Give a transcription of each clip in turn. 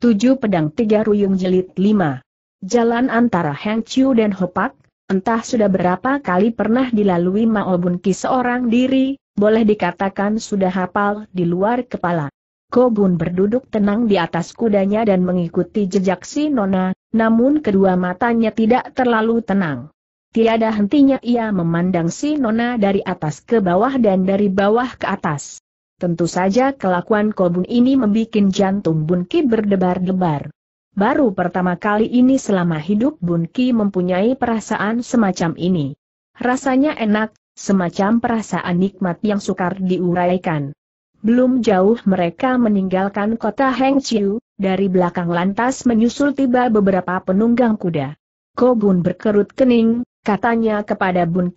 Tujuh pedang tiga ruyung Jelit lima. Jalan antara Heng Chiu dan Hopak, entah sudah berapa kali pernah dilalui Mao Bun Ki seorang diri, boleh dikatakan sudah hafal di luar kepala. Kobun berduduk tenang di atas kudanya dan mengikuti jejak si Nona, namun kedua matanya tidak terlalu tenang. Tiada hentinya ia memandang si Nona dari atas ke bawah dan dari bawah ke atas. Tentu saja kelakuan Kobun ini membuat jantung Bunki berdebar-debar. Baru pertama kali ini selama hidup Bunki mempunyai perasaan semacam ini. Rasanya enak, semacam perasaan nikmat yang sukar diuraikan. Belum jauh mereka meninggalkan kota Hengqiu, dari belakang lantas menyusul tiba beberapa penunggang kuda. Kobun berkerut kening, katanya kepada Bun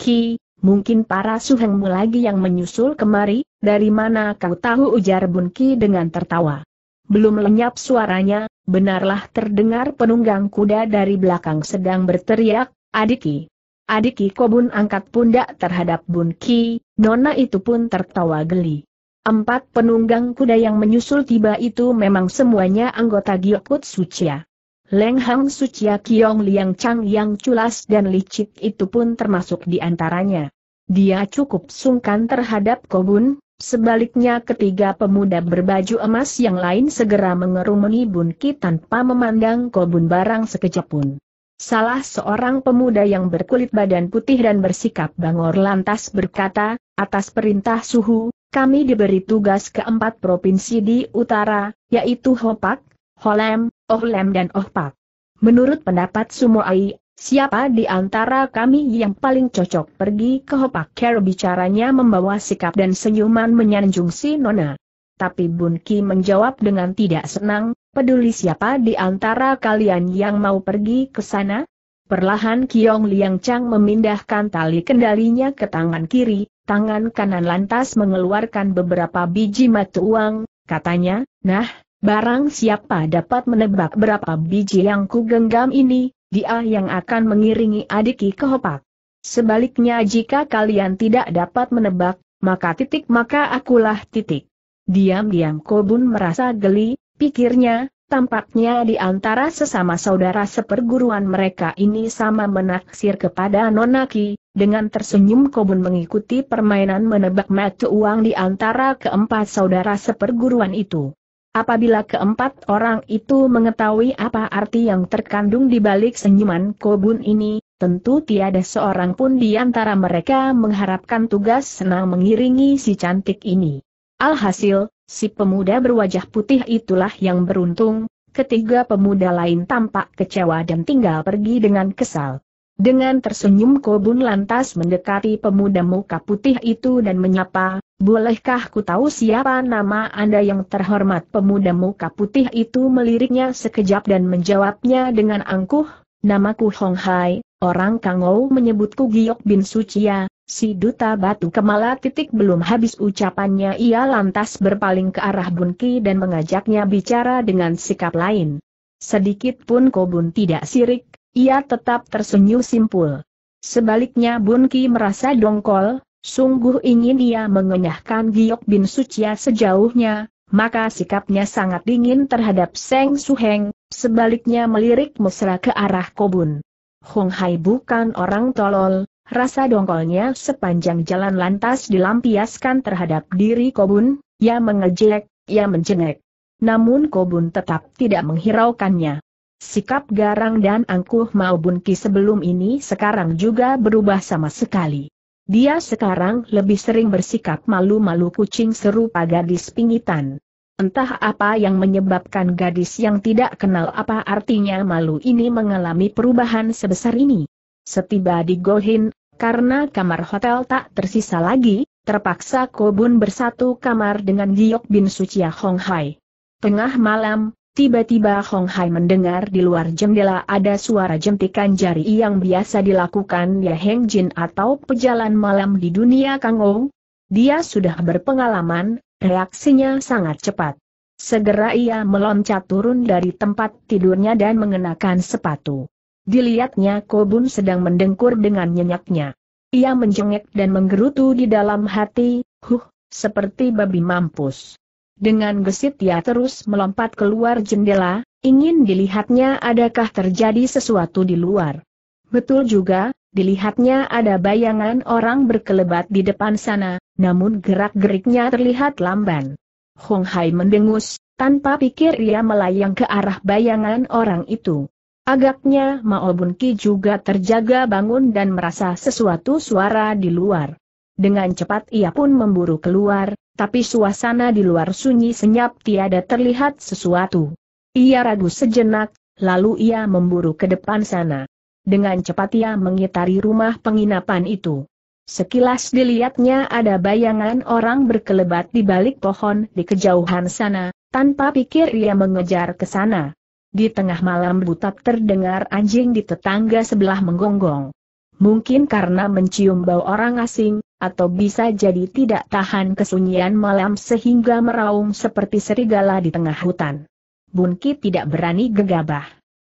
Mungkin para suhengmu lagi yang menyusul kemari, dari mana kau tahu ujar Bunki dengan tertawa. Belum lenyap suaranya, benarlah terdengar penunggang kuda dari belakang sedang berteriak, Adiki. Adiki Kobun angkat pundak terhadap Bunki, Nona itu pun tertawa geli. Empat penunggang kuda yang menyusul tiba itu memang semuanya anggota Giokut Sucia. Leng Hang Sucia Kiong Liang Chang yang culas dan licik itu pun termasuk di antaranya. Dia cukup sungkan terhadap Kobun, sebaliknya ketiga pemuda berbaju emas yang lain segera mengerumuni Bun Ki tanpa memandang Kobun barang sekejap pun. Salah seorang pemuda yang berkulit badan putih dan bersikap bangor lantas berkata, atas perintah suhu, kami diberi tugas keempat provinsi di utara, yaitu Hopak, Holem, Ohlem dan Ohpak. Menurut pendapat Sumoai, siapa di antara kami yang paling cocok pergi ke Hopak Care bicaranya membawa sikap dan senyuman menyanjung si Nona. Tapi Bun Ki menjawab dengan tidak senang, peduli siapa di antara kalian yang mau pergi ke sana? Perlahan Kiong Liang Chang memindahkan tali kendalinya ke tangan kiri, tangan kanan lantas mengeluarkan beberapa biji mata uang, katanya, nah, Barang siapa dapat menebak berapa biji yang ku genggam ini, dia yang akan mengiringi adiki ke Hopak. Sebaliknya jika kalian tidak dapat menebak, maka titik maka akulah titik. Diam-diam Kobun merasa geli, pikirnya, tampaknya di antara sesama saudara seperguruan mereka ini sama menaksir kepada Nonaki, dengan tersenyum Kobun mengikuti permainan menebak mata uang di antara keempat saudara seperguruan itu. Apabila keempat orang itu mengetahui apa arti yang terkandung di balik senyuman Kobun ini, tentu tiada seorang pun di antara mereka mengharapkan tugas senang mengiringi si cantik ini. Alhasil, si pemuda berwajah putih itulah yang beruntung, ketiga pemuda lain tampak kecewa dan tinggal pergi dengan kesal. Dengan tersenyum Kobun lantas mendekati pemuda muka putih itu dan menyapa, Bolehkah ku tahu siapa nama Anda yang terhormat pemuda muka putih itu meliriknya sekejap dan menjawabnya dengan angkuh, Namaku Hong Hai, orang Kangou menyebutku Giok Bin Sucia, ya. si duta batu kemala titik belum habis ucapannya ia lantas berpaling ke arah Bunki dan mengajaknya bicara dengan sikap lain. Sedikit pun Kobun tidak sirik, ia tetap tersenyum simpul. Sebaliknya Bun Ki merasa dongkol, sungguh ingin ia mengenyahkan Giok Bin Sucia sejauhnya, maka sikapnya sangat dingin terhadap Seng Suheng, sebaliknya melirik mesra ke arah Kobun. Hong Hai bukan orang tolol, rasa dongkolnya sepanjang jalan lantas dilampiaskan terhadap diri Kobun, ia mengejek, ia menjengek. Namun Kobun tetap tidak menghiraukannya. Sikap garang dan angkuh maupun Ki sebelum ini sekarang juga berubah sama sekali. Dia sekarang lebih sering bersikap malu-malu kucing serupa gadis pingitan. Entah apa yang menyebabkan gadis yang tidak kenal apa artinya malu ini mengalami perubahan sebesar ini. Setiba di Gohin, karena kamar hotel tak tersisa lagi, terpaksa Kobun bersatu kamar dengan Giok Bin Suciah Hong Hai. Tengah malam, Tiba-tiba Hong Hai mendengar di luar jendela ada suara jentikan jari yang biasa dilakukan ya Heng Jin atau pejalan malam di dunia Kang Ou. Dia sudah berpengalaman, reaksinya sangat cepat. Segera ia meloncat turun dari tempat tidurnya dan mengenakan sepatu. Dilihatnya Kobun sedang mendengkur dengan nyenyaknya. Ia menjengek dan menggerutu di dalam hati, huh, seperti babi mampus. Dengan gesit ia terus melompat keluar jendela, ingin dilihatnya adakah terjadi sesuatu di luar. Betul juga, dilihatnya ada bayangan orang berkelebat di depan sana, namun gerak-geriknya terlihat lamban. Hong Hai mendengus, tanpa pikir ia melayang ke arah bayangan orang itu. Agaknya Mao Bun Ki juga terjaga bangun dan merasa sesuatu suara di luar. Dengan cepat ia pun memburu keluar, tapi suasana di luar sunyi senyap tiada terlihat sesuatu. Ia ragu sejenak, lalu ia memburu ke depan sana. Dengan cepat ia mengitari rumah penginapan itu. Sekilas dilihatnya ada bayangan orang berkelebat di balik pohon di kejauhan sana, tanpa pikir ia mengejar ke sana. Di tengah malam buta terdengar anjing di tetangga sebelah menggonggong. Mungkin karena mencium bau orang asing, atau bisa jadi tidak tahan kesunyian malam sehingga meraung seperti serigala di tengah hutan. Bunki tidak berani gegabah.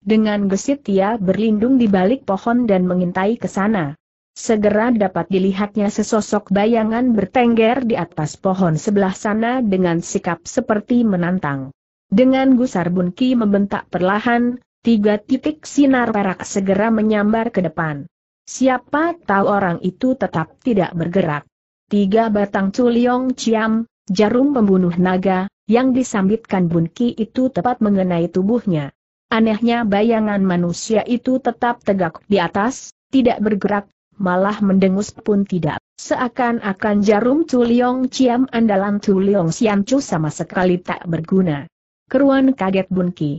Dengan gesit ia berlindung di balik pohon dan mengintai ke sana. Segera dapat dilihatnya sesosok bayangan bertengger di atas pohon sebelah sana dengan sikap seperti menantang. Dengan gusar Bunki membentak perlahan, tiga titik sinar perak segera menyambar ke depan. Siapa tahu orang itu tetap tidak bergerak. Tiga batang culiong ciam, jarum pembunuh naga, yang disambitkan bunki itu tepat mengenai tubuhnya. Anehnya bayangan manusia itu tetap tegak di atas, tidak bergerak, malah mendengus pun tidak. Seakan-akan jarum culiong ciam andalan culiong siamcu sama sekali tak berguna. Keruan kaget bunki.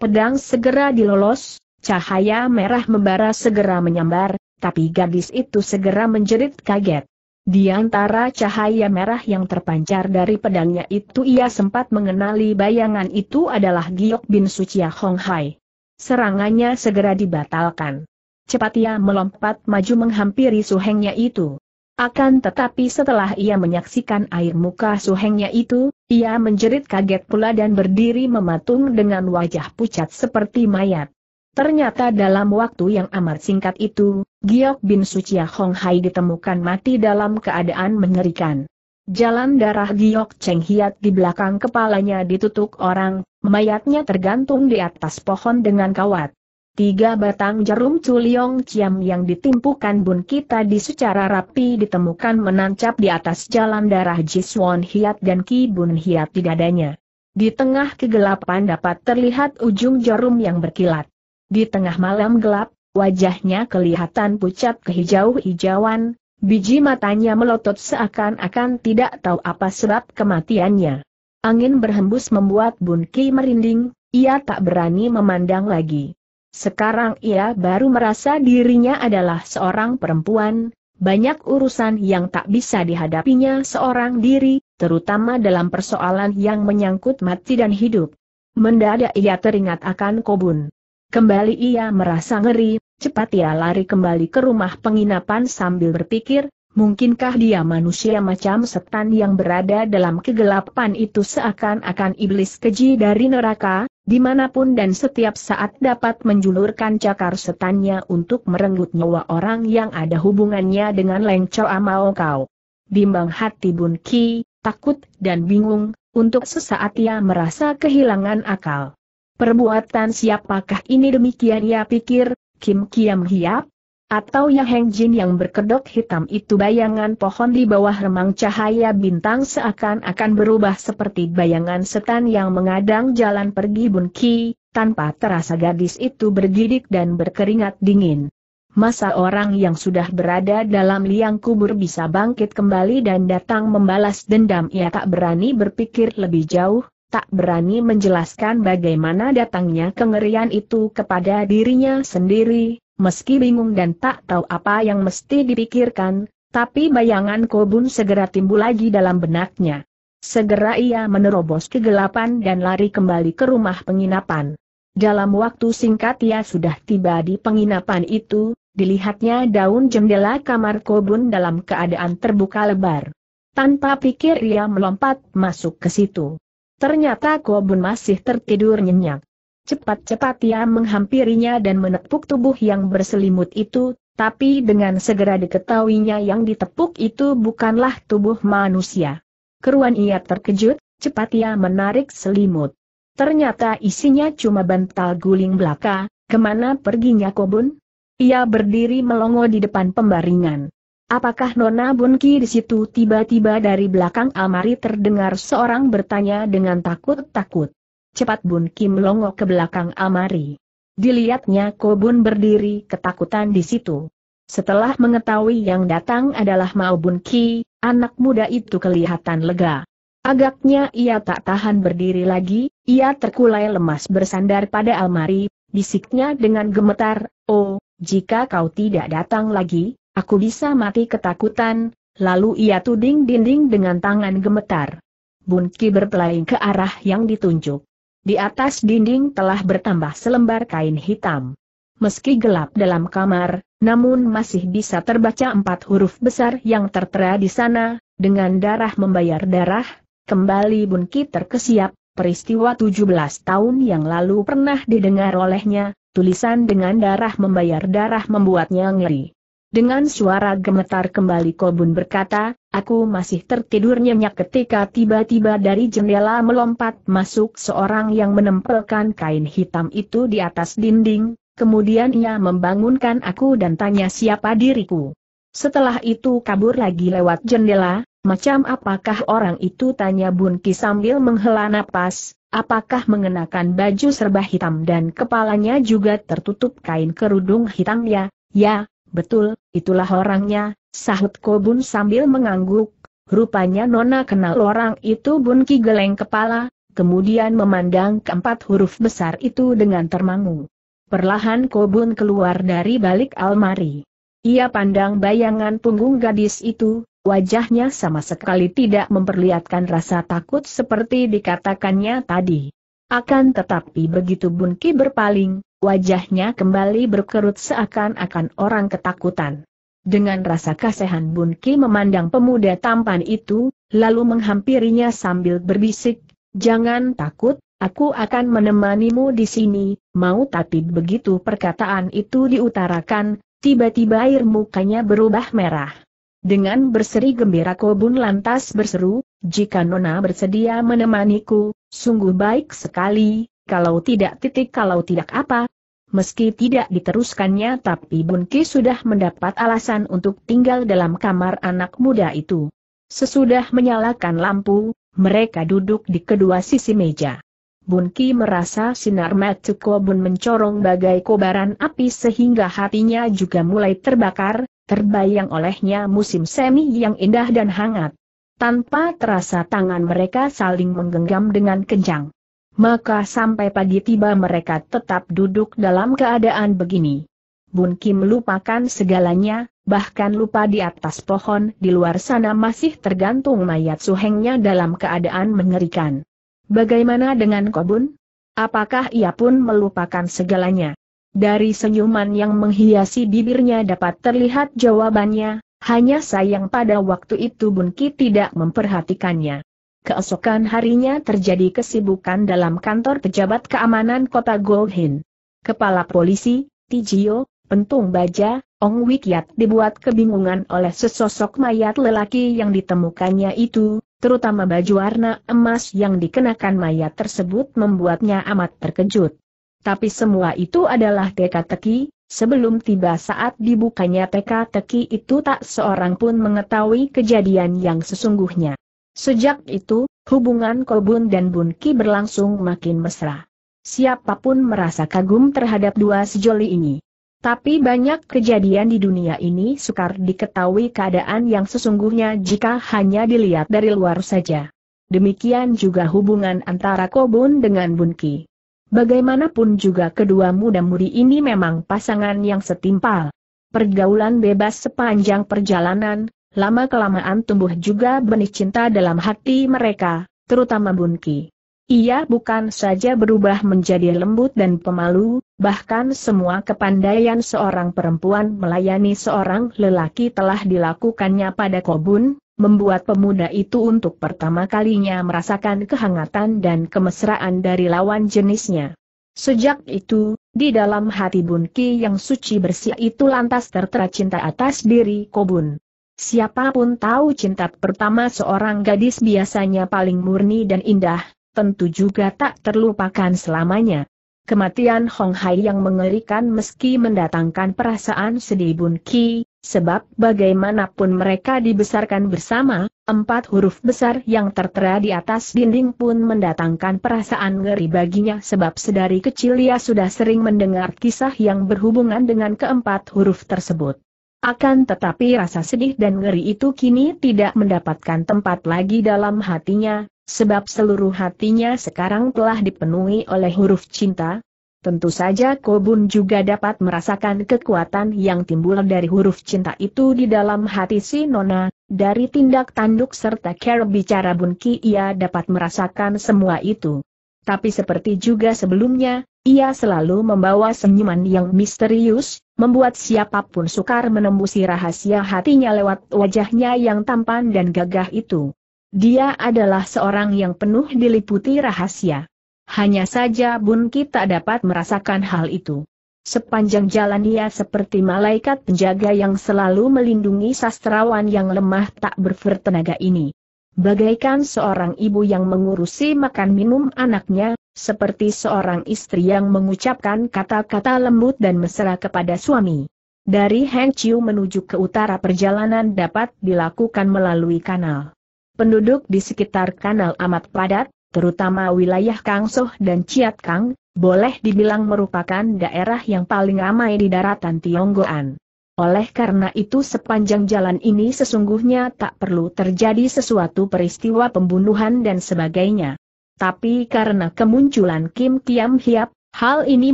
Pedang segera dilolos, cahaya merah membara segera menyambar, tapi gadis itu segera menjerit kaget. Di antara cahaya merah yang terpancar dari pedangnya itu ia sempat mengenali bayangan itu adalah Giok Bin Suciah Hong Hai. Serangannya segera dibatalkan. Cepat ia melompat maju menghampiri suhengnya itu. Akan tetapi setelah ia menyaksikan air muka suhengnya itu, ia menjerit kaget pula dan berdiri mematung dengan wajah pucat seperti mayat. Ternyata dalam waktu yang amat singkat itu, Giok Bin Sucia Hong Hai ditemukan mati dalam keadaan mengerikan. Jalan darah Giok Cheng Hiat di belakang kepalanya ditutup orang, mayatnya tergantung di atas pohon dengan kawat. Tiga batang jarum culiong ciam yang ditimpukan bun kita di secara rapi ditemukan menancap di atas jalan darah Jiswon Hiat dan Ki Bun Hiat di dadanya. Di tengah kegelapan dapat terlihat ujung jarum yang berkilat. Di tengah malam gelap, wajahnya kelihatan pucat kehijau-hijauan, biji matanya melotot seakan-akan tidak tahu apa sebab kematiannya. Angin berhembus membuat Bunki merinding, ia tak berani memandang lagi. Sekarang ia baru merasa dirinya adalah seorang perempuan, banyak urusan yang tak bisa dihadapinya seorang diri, terutama dalam persoalan yang menyangkut mati dan hidup. Mendadak ia teringat akan Kobun. Kembali ia merasa ngeri, cepat ia lari kembali ke rumah penginapan sambil berpikir, mungkinkah dia manusia macam setan yang berada dalam kegelapan itu seakan-akan iblis keji dari neraka, dimanapun dan setiap saat dapat menjulurkan cakar setannya untuk merenggut nyawa orang yang ada hubungannya dengan lengco amau kau. Bimbang hati Bun Ki, takut dan bingung, untuk sesaat ia merasa kehilangan akal. Perbuatan siapakah ini demikian ia pikir, Kim Kiam Hiap? Atau Ya Heng Jin yang berkedok hitam itu bayangan pohon di bawah remang cahaya bintang seakan-akan berubah seperti bayangan setan yang mengadang jalan pergi Bun Ki, tanpa terasa gadis itu bergidik dan berkeringat dingin. Masa orang yang sudah berada dalam liang kubur bisa bangkit kembali dan datang membalas dendam ia tak berani berpikir lebih jauh, tak berani menjelaskan bagaimana datangnya kengerian itu kepada dirinya sendiri, meski bingung dan tak tahu apa yang mesti dipikirkan, tapi bayangan Kobun segera timbul lagi dalam benaknya. Segera ia menerobos kegelapan dan lari kembali ke rumah penginapan. Dalam waktu singkat ia sudah tiba di penginapan itu, dilihatnya daun jendela kamar Kobun dalam keadaan terbuka lebar. Tanpa pikir ia melompat masuk ke situ. Ternyata Kobun masih tertidur nyenyak. Cepat-cepat ia menghampirinya dan menepuk tubuh yang berselimut itu, tapi dengan segera diketahuinya yang ditepuk itu bukanlah tubuh manusia. Keruan ia terkejut, cepat ia menarik selimut. Ternyata isinya cuma bantal guling belaka, kemana perginya Kobun? Ia berdiri melongo di depan pembaringan. Apakah Nona Bunki di situ tiba-tiba dari belakang Amari terdengar seorang bertanya dengan takut-takut. Cepat Kim melongok ke belakang Amari. Dilihatnya Kobun berdiri ketakutan di situ. Setelah mengetahui yang datang adalah Mao Ki, anak muda itu kelihatan lega. Agaknya ia tak tahan berdiri lagi, ia terkulai lemas bersandar pada Amari, bisiknya dengan gemetar, oh, jika kau tidak datang lagi, Aku bisa mati ketakutan, lalu ia tuding dinding dengan tangan gemetar. Bunki berpaling ke arah yang ditunjuk. Di atas dinding telah bertambah selembar kain hitam. Meski gelap dalam kamar, namun masih bisa terbaca empat huruf besar yang tertera di sana, dengan darah membayar darah, kembali Bunki terkesiap, peristiwa 17 tahun yang lalu pernah didengar olehnya, tulisan dengan darah membayar darah membuatnya ngeri. Dengan suara gemetar kembali Kobun berkata, aku masih tertidur nyenyak ketika tiba-tiba dari jendela melompat masuk seorang yang menempelkan kain hitam itu di atas dinding, kemudian ia membangunkan aku dan tanya siapa diriku. Setelah itu kabur lagi lewat jendela, macam apakah orang itu tanya Bunki sambil menghela napas, apakah mengenakan baju serba hitam dan kepalanya juga tertutup kain kerudung hitam ya, ya, Betul, Itulah orangnya, sahut Kobun sambil mengangguk. Rupanya Nona kenal orang itu Bun Ki geleng kepala, kemudian memandang keempat huruf besar itu dengan termangu. Perlahan Kobun keluar dari balik almari. Ia pandang bayangan punggung gadis itu, wajahnya sama sekali tidak memperlihatkan rasa takut seperti dikatakannya tadi. Akan tetapi begitu Bunki berpaling, wajahnya kembali berkerut seakan-akan orang ketakutan. Dengan rasa kasihan Bun Ki memandang pemuda tampan itu, lalu menghampirinya sambil berbisik, Jangan takut, aku akan menemanimu di sini, mau tapi begitu perkataan itu diutarakan, tiba-tiba air mukanya berubah merah. Dengan berseri gembira Kobun lantas berseru, jika Nona bersedia menemaniku, sungguh baik sekali, kalau tidak titik kalau tidak apa, meski tidak diteruskannya tapi Ki sudah mendapat alasan untuk tinggal dalam kamar anak muda itu. Sesudah menyalakan lampu, mereka duduk di kedua sisi meja. Ki merasa sinar mata Kobun mencorong bagai kobaran api sehingga hatinya juga mulai terbakar, terbayang olehnya musim semi yang indah dan hangat. Tanpa terasa tangan mereka saling menggenggam dengan kencang. Maka sampai pagi tiba mereka tetap duduk dalam keadaan begini. Bun Kim lupakan segalanya, bahkan lupa di atas pohon di luar sana masih tergantung mayat suhengnya dalam keadaan mengerikan. Bagaimana dengan Kobun? Apakah ia pun melupakan segalanya? Dari senyuman yang menghiasi bibirnya dapat terlihat jawabannya, hanya sayang pada waktu itu Ki tidak memperhatikannya keesokan harinya terjadi kesibukan dalam kantor pejabat keamanan kota Golhin. Kepala polisi, Tijio, Pentung Baja, Ong Wikiat dibuat kebingungan oleh sesosok mayat lelaki yang ditemukannya itu, terutama baju warna emas yang dikenakan mayat tersebut membuatnya amat terkejut. Tapi semua itu adalah teka-teki, Sebelum tiba saat dibukanya teka-teki itu tak seorang pun mengetahui kejadian yang sesungguhnya. Sejak itu, hubungan Kobun dan Bunki berlangsung makin mesra. Siapapun merasa kagum terhadap dua sejoli ini. Tapi banyak kejadian di dunia ini sukar diketahui keadaan yang sesungguhnya jika hanya dilihat dari luar saja. Demikian juga hubungan antara Kobun dengan Bunki. Bagaimanapun juga kedua muda-mudi ini memang pasangan yang setimpal. Pergaulan bebas sepanjang perjalanan, lama-kelamaan tumbuh juga benih cinta dalam hati mereka, terutama Bunki. Ia bukan saja berubah menjadi lembut dan pemalu, bahkan semua kepandaian seorang perempuan melayani seorang lelaki telah dilakukannya pada Kobun, membuat pemuda itu untuk pertama kalinya merasakan kehangatan dan kemesraan dari lawan jenisnya. Sejak itu, di dalam hati Bunki yang suci bersih itu lantas tertera cinta atas diri Kobun. Siapapun tahu cinta pertama seorang gadis biasanya paling murni dan indah, tentu juga tak terlupakan selamanya. Kematian Hong Hai yang mengerikan meski mendatangkan perasaan sedih Bun Ki, sebab bagaimanapun mereka dibesarkan bersama, empat huruf besar yang tertera di atas dinding pun mendatangkan perasaan ngeri baginya sebab sedari kecil ia sudah sering mendengar kisah yang berhubungan dengan keempat huruf tersebut. Akan tetapi rasa sedih dan ngeri itu kini tidak mendapatkan tempat lagi dalam hatinya, sebab seluruh hatinya sekarang telah dipenuhi oleh huruf cinta. Tentu saja Kobun juga dapat merasakan kekuatan yang timbul dari huruf cinta itu di dalam hati si Nona, dari tindak tanduk serta cara bicara Bunki ia dapat merasakan semua itu. Tapi seperti juga sebelumnya, ia selalu membawa senyuman yang misterius, membuat siapapun sukar menembusi rahasia hatinya lewat wajahnya yang tampan dan gagah itu. Dia adalah seorang yang penuh diliputi rahasia. Hanya saja Bun tak dapat merasakan hal itu. Sepanjang jalan ia seperti malaikat penjaga yang selalu melindungi sastrawan yang lemah tak bervertenaga ini. Bagaikan seorang ibu yang mengurusi makan minum anaknya, seperti seorang istri yang mengucapkan kata-kata lembut dan mesra kepada suami. Dari Hangzhou menuju ke utara perjalanan dapat dilakukan melalui kanal. Penduduk di sekitar kanal amat padat, terutama wilayah Kangsoh dan Ciatkang, boleh dibilang merupakan daerah yang paling ramai di daratan Tionggoan. Oleh karena itu sepanjang jalan ini sesungguhnya tak perlu terjadi sesuatu peristiwa pembunuhan dan sebagainya. Tapi karena kemunculan Kim Kiam Hiap, hal ini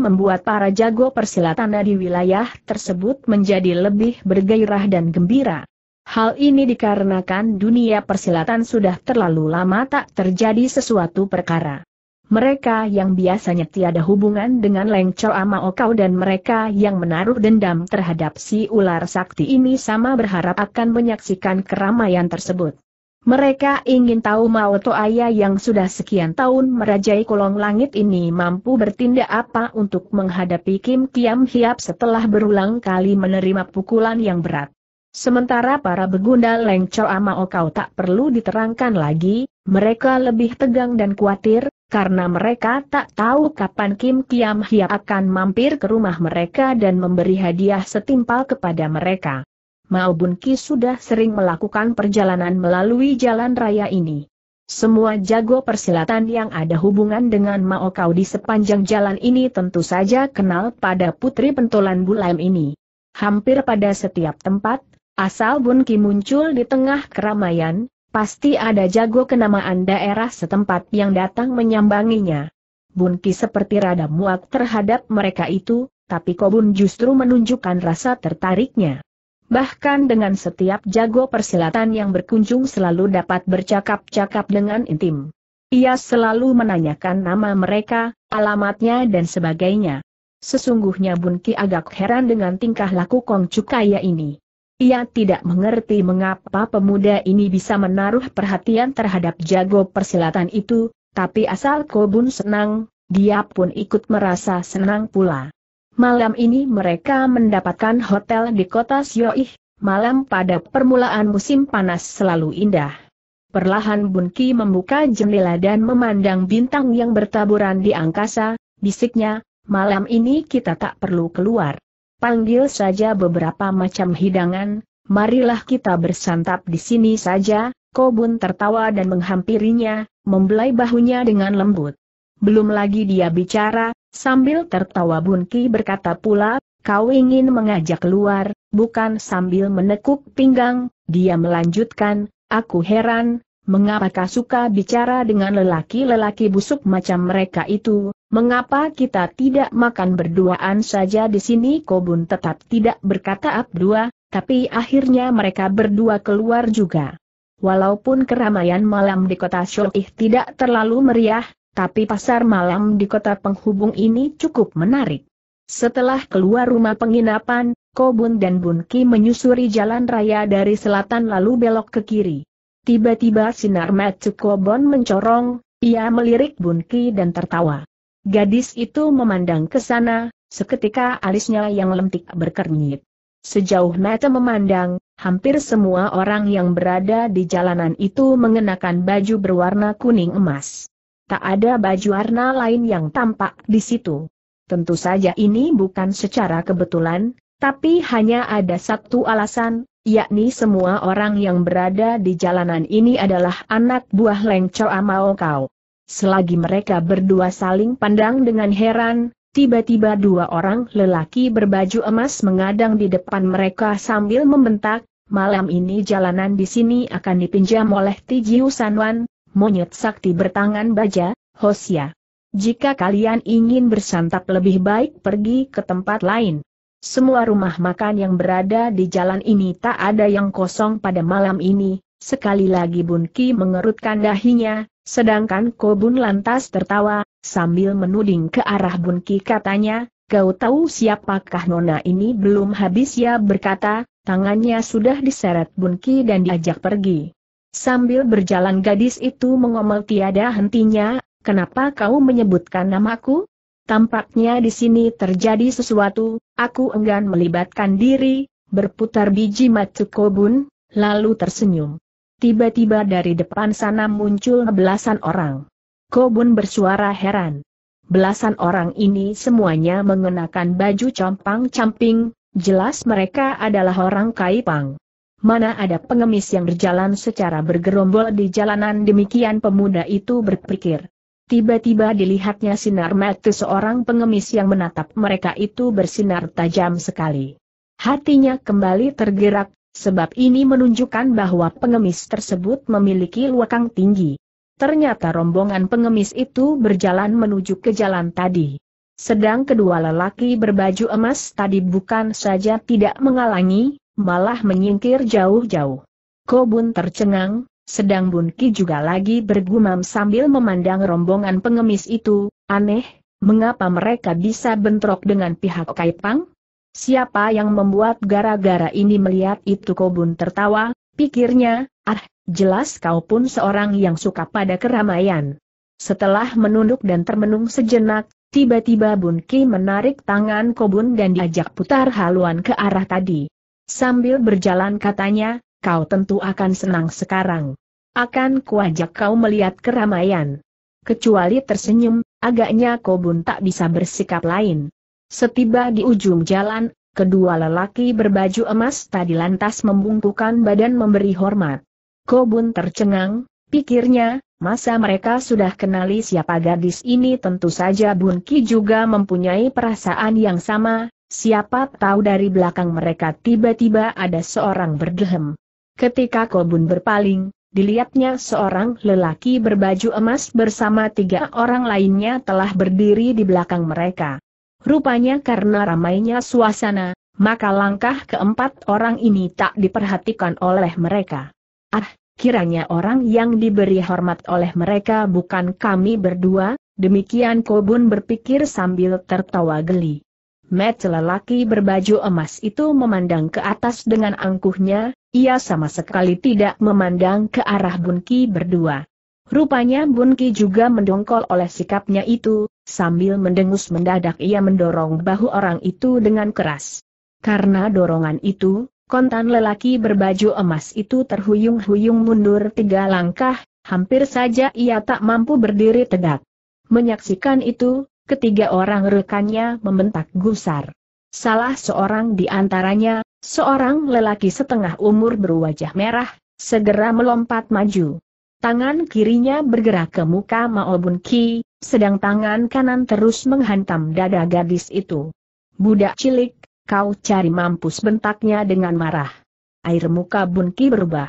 membuat para jago persilatan di wilayah tersebut menjadi lebih bergairah dan gembira. Hal ini dikarenakan dunia persilatan sudah terlalu lama tak terjadi sesuatu perkara. Mereka yang biasanya tiada hubungan dengan Leng ama okau dan mereka yang menaruh dendam terhadap si ular sakti ini sama berharap akan menyaksikan keramaian tersebut. Mereka ingin tahu Mao Ayah yang sudah sekian tahun merajai kolong langit ini mampu bertindak apa untuk menghadapi Kim Kiam Hiap setelah berulang kali menerima pukulan yang berat. Sementara para begundal Leng Choa Mao Kau tak perlu diterangkan lagi, mereka lebih tegang dan khawatir, karena mereka tak tahu kapan Kim Kiam Hiap akan mampir ke rumah mereka dan memberi hadiah setimpal kepada mereka. Mao Bun Ki sudah sering melakukan perjalanan melalui jalan raya ini. Semua jago persilatan yang ada hubungan dengan Mao Kau di sepanjang jalan ini tentu saja kenal pada putri pentolan bulan ini. Hampir pada setiap tempat, asal Bun Ki muncul di tengah keramaian, pasti ada jago kenamaan daerah setempat yang datang menyambanginya. Bun Ki seperti rada muak terhadap mereka itu, tapi Kobun justru menunjukkan rasa tertariknya. Bahkan dengan setiap jago persilatan yang berkunjung selalu dapat bercakap-cakap dengan intim. Ia selalu menanyakan nama mereka, alamatnya dan sebagainya. Sesungguhnya Bun Ki agak heran dengan tingkah laku Kong Cukaya ini. Ia tidak mengerti mengapa pemuda ini bisa menaruh perhatian terhadap jago persilatan itu, tapi asal Kobun senang, dia pun ikut merasa senang pula. Malam ini mereka mendapatkan hotel di kota Sioih, malam pada permulaan musim panas selalu indah. Perlahan Bunki membuka jendela dan memandang bintang yang bertaburan di angkasa, bisiknya, malam ini kita tak perlu keluar. Panggil saja beberapa macam hidangan, marilah kita bersantap di sini saja, Kobun tertawa dan menghampirinya, membelai bahunya dengan lembut. Belum lagi dia bicara, Sambil tertawa Bunki berkata pula, kau ingin mengajak keluar, bukan sambil menekuk pinggang, dia melanjutkan, aku heran, mengapa kau suka bicara dengan lelaki-lelaki busuk macam mereka itu, mengapa kita tidak makan berduaan saja di sini Kobun tetap tidak berkata abdua, tapi akhirnya mereka berdua keluar juga. Walaupun keramaian malam di kota Syolih tidak terlalu meriah, tapi pasar malam di kota penghubung ini cukup menarik. Setelah keluar rumah penginapan, Kobun dan Bunki menyusuri jalan raya dari selatan lalu belok ke kiri. Tiba-tiba sinar mata Kobun mencorong, ia melirik Bunki dan tertawa. Gadis itu memandang ke sana, seketika alisnya yang lentik berkernyit. Sejauh mata memandang, hampir semua orang yang berada di jalanan itu mengenakan baju berwarna kuning emas. Tak ada baju warna lain yang tampak di situ. Tentu saja ini bukan secara kebetulan, tapi hanya ada satu alasan, yakni semua orang yang berada di jalanan ini adalah anak buah Leng Choa Kau. Selagi mereka berdua saling pandang dengan heran, tiba-tiba dua orang lelaki berbaju emas mengadang di depan mereka sambil membentak, malam ini jalanan di sini akan dipinjam oleh Ti Sanwan, monyet sakti bertangan baja, Hosia. Jika kalian ingin bersantap lebih baik pergi ke tempat lain. Semua rumah makan yang berada di jalan ini tak ada yang kosong pada malam ini. Sekali lagi Ki mengerutkan dahinya, sedangkan Kobun lantas tertawa, sambil menuding ke arah Ki katanya, Kau tahu siapakah nona ini belum habis ya berkata, tangannya sudah diseret Ki dan diajak pergi. Sambil berjalan gadis itu mengomel tiada hentinya, kenapa kau menyebutkan namaku? Tampaknya di sini terjadi sesuatu, aku enggan melibatkan diri, berputar biji kobun, lalu tersenyum. Tiba-tiba dari depan sana muncul belasan orang. Kobun bersuara heran. Belasan orang ini semuanya mengenakan baju compang-camping, jelas mereka adalah orang Kaipang. Mana ada pengemis yang berjalan secara bergerombol di jalanan demikian pemuda itu berpikir. Tiba-tiba dilihatnya sinar mata seorang pengemis yang menatap mereka itu bersinar tajam sekali. Hatinya kembali tergerak, sebab ini menunjukkan bahwa pengemis tersebut memiliki luakang tinggi. Ternyata rombongan pengemis itu berjalan menuju ke jalan tadi. Sedang kedua lelaki berbaju emas tadi bukan saja tidak mengalangi malah menyingkir jauh-jauh. Kobun tercengang, sedang Bun Ki juga lagi bergumam sambil memandang rombongan pengemis itu, aneh, mengapa mereka bisa bentrok dengan pihak Kaipang? Siapa yang membuat gara-gara ini melihat itu Kobun tertawa, pikirnya, ah, jelas kau pun seorang yang suka pada keramaian. Setelah menunduk dan termenung sejenak, tiba-tiba Bun Ki menarik tangan Kobun dan diajak putar haluan ke arah tadi. Sambil berjalan katanya, kau tentu akan senang sekarang. Akan kuajak kau melihat keramaian. Kecuali tersenyum, agaknya Kobun tak bisa bersikap lain. Setiba di ujung jalan, kedua lelaki berbaju emas tadi lantas membungkukan badan memberi hormat. Kobun tercengang, pikirnya, masa mereka sudah kenali siapa gadis ini tentu saja Bunki juga mempunyai perasaan yang sama, Siapa tahu dari belakang mereka tiba-tiba ada seorang berdehem. Ketika Kobun berpaling, dilihatnya seorang lelaki berbaju emas bersama tiga orang lainnya telah berdiri di belakang mereka. Rupanya karena ramainya suasana, maka langkah keempat orang ini tak diperhatikan oleh mereka. Ah, kiranya orang yang diberi hormat oleh mereka bukan kami berdua, demikian Kobun berpikir sambil tertawa geli. Met lelaki berbaju emas itu memandang ke atas dengan angkuhnya, ia sama sekali tidak memandang ke arah Bunki berdua. Rupanya Bunki juga mendongkol oleh sikapnya itu, sambil mendengus mendadak ia mendorong bahu orang itu dengan keras. Karena dorongan itu, kontan lelaki berbaju emas itu terhuyung-huyung mundur tiga langkah, hampir saja ia tak mampu berdiri tegak. Menyaksikan itu, ketiga orang rekannya membentak gusar. Salah seorang di antaranya, seorang lelaki setengah umur berwajah merah, segera melompat maju. Tangan kirinya bergerak ke muka Mao Ki, sedang tangan kanan terus menghantam dada gadis itu. Budak cilik, kau cari mampus bentaknya dengan marah. Air muka Bun Ki berubah.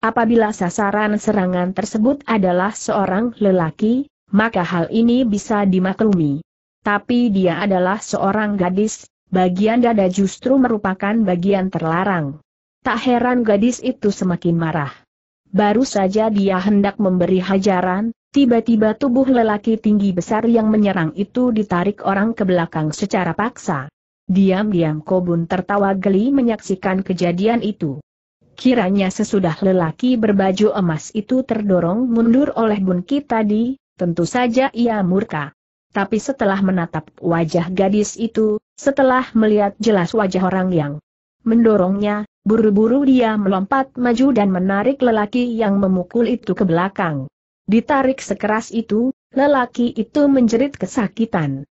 Apabila sasaran serangan tersebut adalah seorang lelaki, maka hal ini bisa dimaklumi. Tapi dia adalah seorang gadis, bagian dada justru merupakan bagian terlarang. Tak heran gadis itu semakin marah. Baru saja dia hendak memberi hajaran, tiba-tiba tubuh lelaki tinggi besar yang menyerang itu ditarik orang ke belakang secara paksa. Diam-diam Kobun tertawa geli menyaksikan kejadian itu. Kiranya sesudah lelaki berbaju emas itu terdorong mundur oleh Bunki tadi, tentu saja ia murka. Tapi setelah menatap wajah gadis itu, setelah melihat jelas wajah orang yang mendorongnya, buru-buru dia melompat maju dan menarik lelaki yang memukul itu ke belakang. Ditarik sekeras itu, lelaki itu menjerit kesakitan.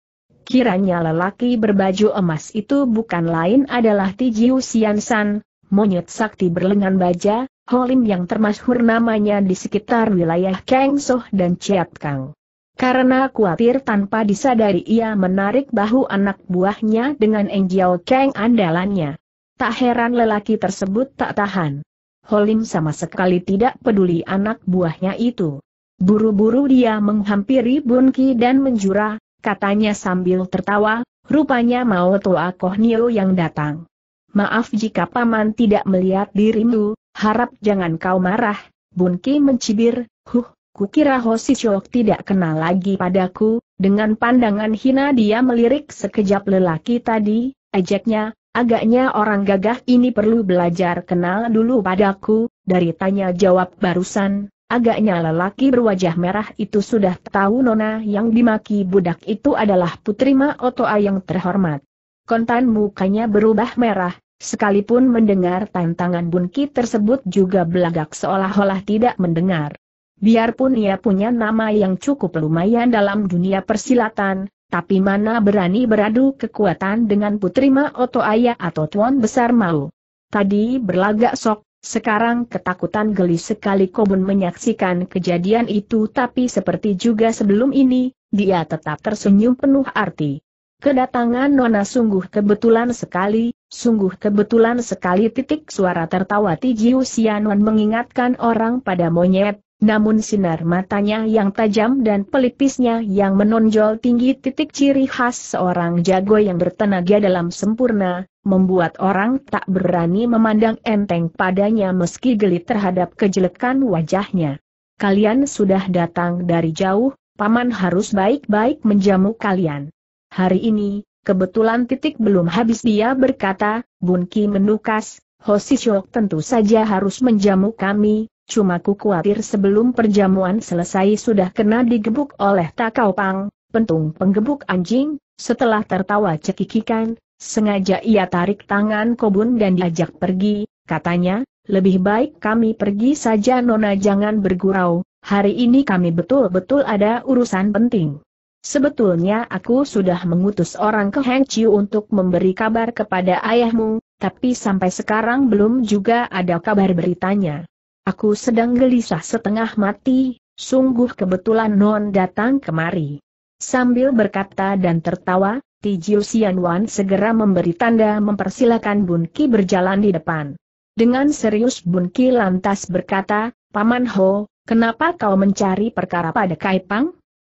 Kiranya lelaki berbaju emas itu bukan lain adalah Tiju Siansan, monyet sakti berlengan baja, Holim yang termasyhur namanya di sekitar wilayah Soh dan Kang. Karena khawatir tanpa disadari ia menarik bahu anak buahnya dengan Enjiao Kang andalannya. Tak heran lelaki tersebut tak tahan. Holim sama sekali tidak peduli anak buahnya itu. Buru-buru dia menghampiri Bunki dan menjura, katanya sambil tertawa, rupanya mau Toa Nio yang datang. Maaf jika paman tidak melihat dirimu, Harap jangan kau marah, Bun Ki mencibir, huh, kukira Chok tidak kenal lagi padaku, dengan pandangan hina dia melirik sekejap lelaki tadi, Ajaknya, agaknya orang gagah ini perlu belajar kenal dulu padaku, dari tanya jawab barusan, Agaknya lelaki berwajah merah itu sudah tahu Nona yang dimaki budak itu adalah Putri Ma Otoa yang terhormat. Kontan mukanya berubah merah, Sekalipun mendengar tantangan Bunki tersebut juga belagak seolah-olah tidak mendengar. Biarpun ia punya nama yang cukup lumayan dalam dunia persilatan, tapi mana berani beradu kekuatan dengan Putri Ma Oto Ayah atau Tuan Besar Mau. Tadi berlagak sok, sekarang ketakutan geli sekali Kobun menyaksikan kejadian itu tapi seperti juga sebelum ini, dia tetap tersenyum penuh arti. Kedatangan Nona sungguh kebetulan sekali, Sungguh kebetulan sekali titik suara tertawa Tijiu Sianwan mengingatkan orang pada monyet, namun sinar matanya yang tajam dan pelipisnya yang menonjol tinggi titik ciri khas seorang jago yang bertenaga dalam sempurna, membuat orang tak berani memandang enteng padanya meski geli terhadap kejelekan wajahnya. Kalian sudah datang dari jauh, Paman harus baik-baik menjamu kalian. Hari ini, Kebetulan titik belum habis dia berkata, Bunki menukas, Hosishok tentu saja harus menjamu kami, cuma ku khawatir sebelum perjamuan selesai sudah kena digebuk oleh Takau Pang, pentung penggebuk anjing, setelah tertawa cekikikan, sengaja ia tarik tangan Kobun dan diajak pergi, katanya, lebih baik kami pergi saja Nona jangan bergurau, hari ini kami betul-betul ada urusan penting. Sebetulnya aku sudah mengutus orang ke Heng Chiu untuk memberi kabar kepada ayahmu, tapi sampai sekarang belum juga ada kabar beritanya. Aku sedang gelisah setengah mati, sungguh kebetulan Non datang kemari. Sambil berkata dan tertawa, Ti Tijil Wan segera memberi tanda mempersilahkan Bun Ki berjalan di depan. Dengan serius Bun Ki lantas berkata, Paman Ho, kenapa kau mencari perkara pada Kaipang?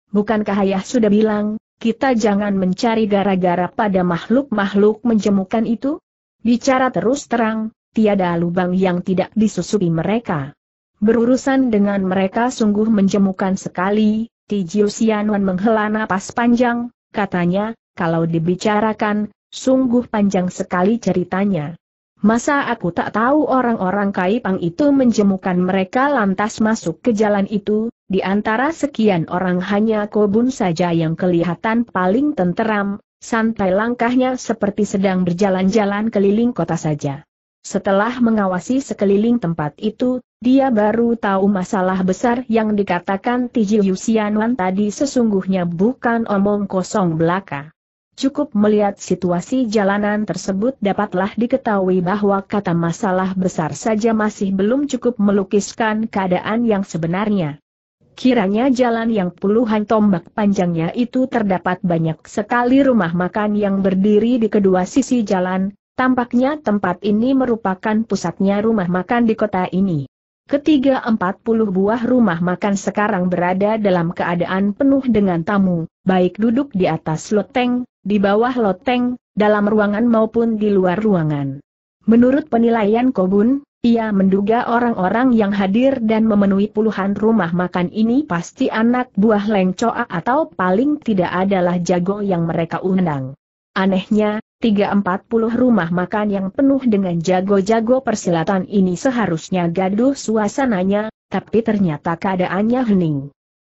Bukankah ayah sudah bilang, kita jangan mencari gara-gara pada makhluk-makhluk menjemukan itu? Bicara terus terang, tiada lubang yang tidak disusupi mereka. Berurusan dengan mereka sungguh menjemukan sekali, Tijiu Sianwan menghela napas panjang, katanya, kalau dibicarakan, sungguh panjang sekali ceritanya. Masa aku tak tahu orang-orang Kaipang itu menjemukan mereka lantas masuk ke jalan itu, di antara sekian orang hanya Kobun saja yang kelihatan paling tenteram, santai langkahnya seperti sedang berjalan-jalan keliling kota saja. Setelah mengawasi sekeliling tempat itu, dia baru tahu masalah besar yang dikatakan Tiji Yusianwan tadi sesungguhnya bukan omong kosong belaka. Cukup melihat situasi jalanan tersebut dapatlah diketahui bahwa kata masalah besar saja masih belum cukup melukiskan keadaan yang sebenarnya. Kiranya jalan yang puluhan tombak panjangnya itu terdapat banyak sekali rumah makan yang berdiri di kedua sisi jalan, tampaknya tempat ini merupakan pusatnya rumah makan di kota ini. Ketiga empat puluh buah rumah makan sekarang berada dalam keadaan penuh dengan tamu, baik duduk di atas loteng, di bawah loteng, dalam ruangan maupun di luar ruangan. Menurut penilaian Kobun, ia menduga orang-orang yang hadir dan memenuhi puluhan rumah makan ini pasti anak buah lengcoa atau paling tidak adalah jago yang mereka undang. Anehnya, puluh rumah makan yang penuh dengan jago-jago persilatan ini seharusnya gaduh suasananya, tapi ternyata keadaannya hening.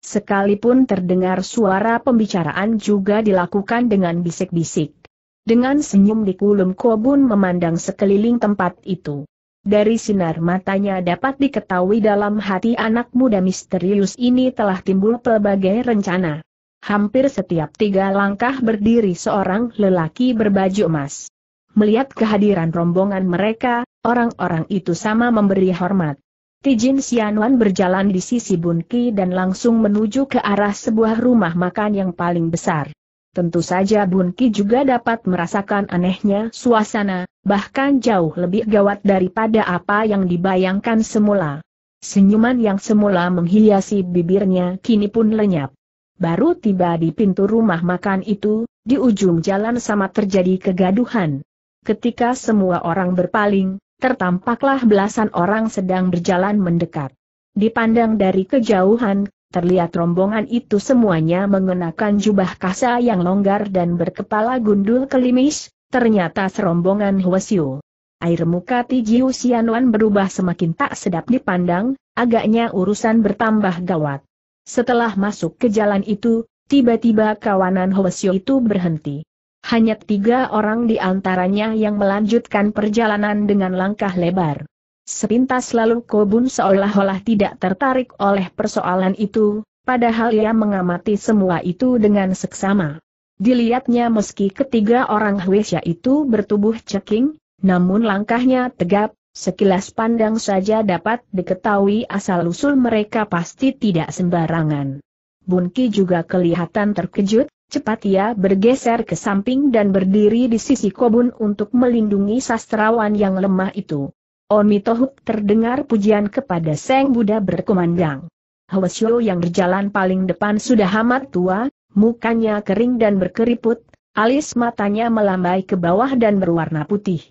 Sekalipun terdengar suara pembicaraan juga dilakukan dengan bisik-bisik. Dengan senyum di kulum Kobun memandang sekeliling tempat itu. Dari sinar matanya dapat diketahui dalam hati anak muda misterius ini telah timbul pelbagai rencana. Hampir setiap tiga langkah berdiri seorang lelaki berbaju emas. Melihat kehadiran rombongan mereka, orang-orang itu sama memberi hormat. Tijin Xianwan berjalan di sisi Bunki dan langsung menuju ke arah sebuah rumah makan yang paling besar. Tentu saja Bunki juga dapat merasakan anehnya suasana, bahkan jauh lebih gawat daripada apa yang dibayangkan semula. Senyuman yang semula menghiasi bibirnya kini pun lenyap. Baru tiba di pintu rumah makan itu, di ujung jalan sama terjadi kegaduhan. Ketika semua orang berpaling, tertampaklah belasan orang sedang berjalan mendekat. Dipandang dari kejauhan, terlihat rombongan itu semuanya mengenakan jubah kasa yang longgar dan berkepala gundul kelimis, ternyata serombongan Huasiu. Air muka Tijiu Sianuan berubah semakin tak sedap dipandang, agaknya urusan bertambah gawat. Setelah masuk ke jalan itu, tiba-tiba kawanan Hwasyo itu berhenti. Hanya tiga orang di antaranya yang melanjutkan perjalanan dengan langkah lebar. Sepintas lalu Kobun seolah-olah tidak tertarik oleh persoalan itu, padahal ia mengamati semua itu dengan seksama. Dilihatnya meski ketiga orang Hwasyo itu bertubuh ceking, namun langkahnya tegap, Sekilas pandang saja dapat diketahui asal-usul mereka pasti tidak sembarangan. Bunki juga kelihatan terkejut, cepat ia bergeser ke samping dan berdiri di sisi kobun untuk melindungi sastrawan yang lemah itu. Omitohuk terdengar pujian kepada Seng Buddha berkumandang. Hwasyo yang berjalan paling depan sudah amat tua, mukanya kering dan berkeriput, alis matanya melambai ke bawah dan berwarna putih.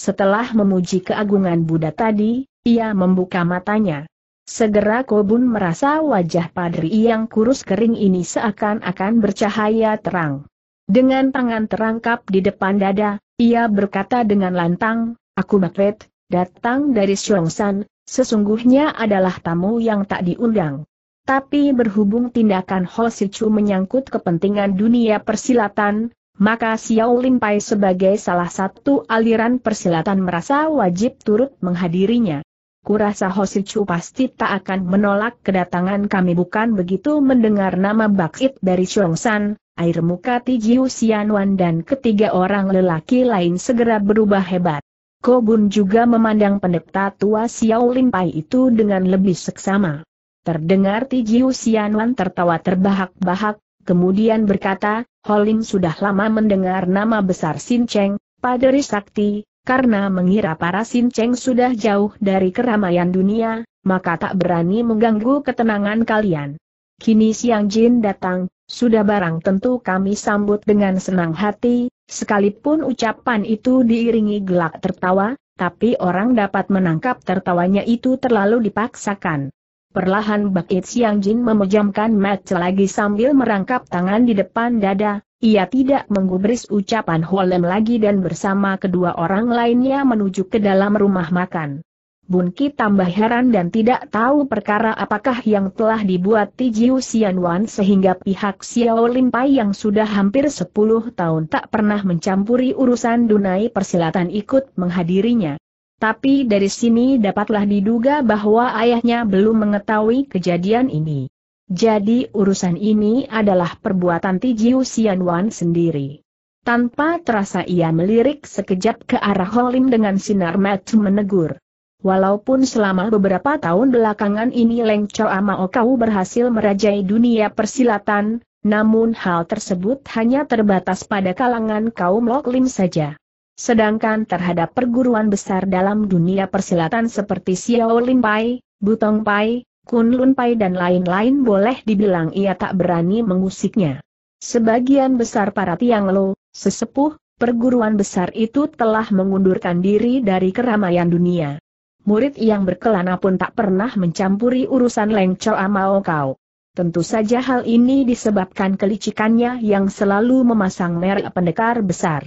Setelah memuji keagungan Buddha tadi, ia membuka matanya. Segera Kobun merasa wajah padri yang kurus kering ini seakan-akan bercahaya terang. Dengan tangan terangkap di depan dada, ia berkata dengan lantang, Aku Makret, datang dari Syongsan, sesungguhnya adalah tamu yang tak diundang. Tapi berhubung tindakan Ho Sichu menyangkut kepentingan dunia persilatan, maka Xiao Limpai sebagai salah satu aliran persilatan merasa wajib turut menghadirinya. Kurasa Chu pasti tak akan menolak kedatangan kami bukan begitu mendengar nama Bakit dari San, air muka Tijiu Xianwan dan ketiga orang lelaki lain segera berubah hebat. Kobun juga memandang pendeta tua Xiao Limpai itu dengan lebih seksama. Terdengar Tijiu Xianwan tertawa terbahak-bahak, kemudian berkata, Holim sudah lama mendengar nama besar Sin Cheng, Paderi Sakti, karena mengira para Sin Cheng sudah jauh dari keramaian dunia, maka tak berani mengganggu ketenangan kalian. Kini Siang Jin datang, sudah barang tentu kami sambut dengan senang hati, sekalipun ucapan itu diiringi gelak tertawa, tapi orang dapat menangkap tertawanya itu terlalu dipaksakan. Perlahan Bakit Siang Jin memejamkan mata lagi sambil merangkap tangan di depan dada, ia tidak menggubris ucapan Holem lagi dan bersama kedua orang lainnya menuju ke dalam rumah makan. Bunki tambah heran dan tidak tahu perkara apakah yang telah dibuat Tijiu Xianwan sehingga pihak Xiao Limpai yang sudah hampir 10 tahun tak pernah mencampuri urusan dunai persilatan ikut menghadirinya. Tapi dari sini dapatlah diduga bahwa ayahnya belum mengetahui kejadian ini. Jadi urusan ini adalah perbuatan Tijiu Xianwan sendiri. Tanpa terasa ia melirik sekejap ke arah Holim dengan sinar mata menegur. Walaupun selama beberapa tahun belakangan ini Leng Chow Mao Kau berhasil merajai dunia persilatan, namun hal tersebut hanya terbatas pada kalangan kaum Loklim saja. Sedangkan terhadap perguruan besar dalam dunia persilatan seperti Xiaolin Pai, Butong Pai, Kunlun Pai dan lain-lain boleh dibilang ia tak berani mengusiknya. Sebagian besar para tiang lo, sesepuh, perguruan besar itu telah mengundurkan diri dari keramaian dunia. Murid yang berkelana pun tak pernah mencampuri urusan Leng Choa Amao Kau. Tentu saja hal ini disebabkan kelicikannya yang selalu memasang merek pendekar besar.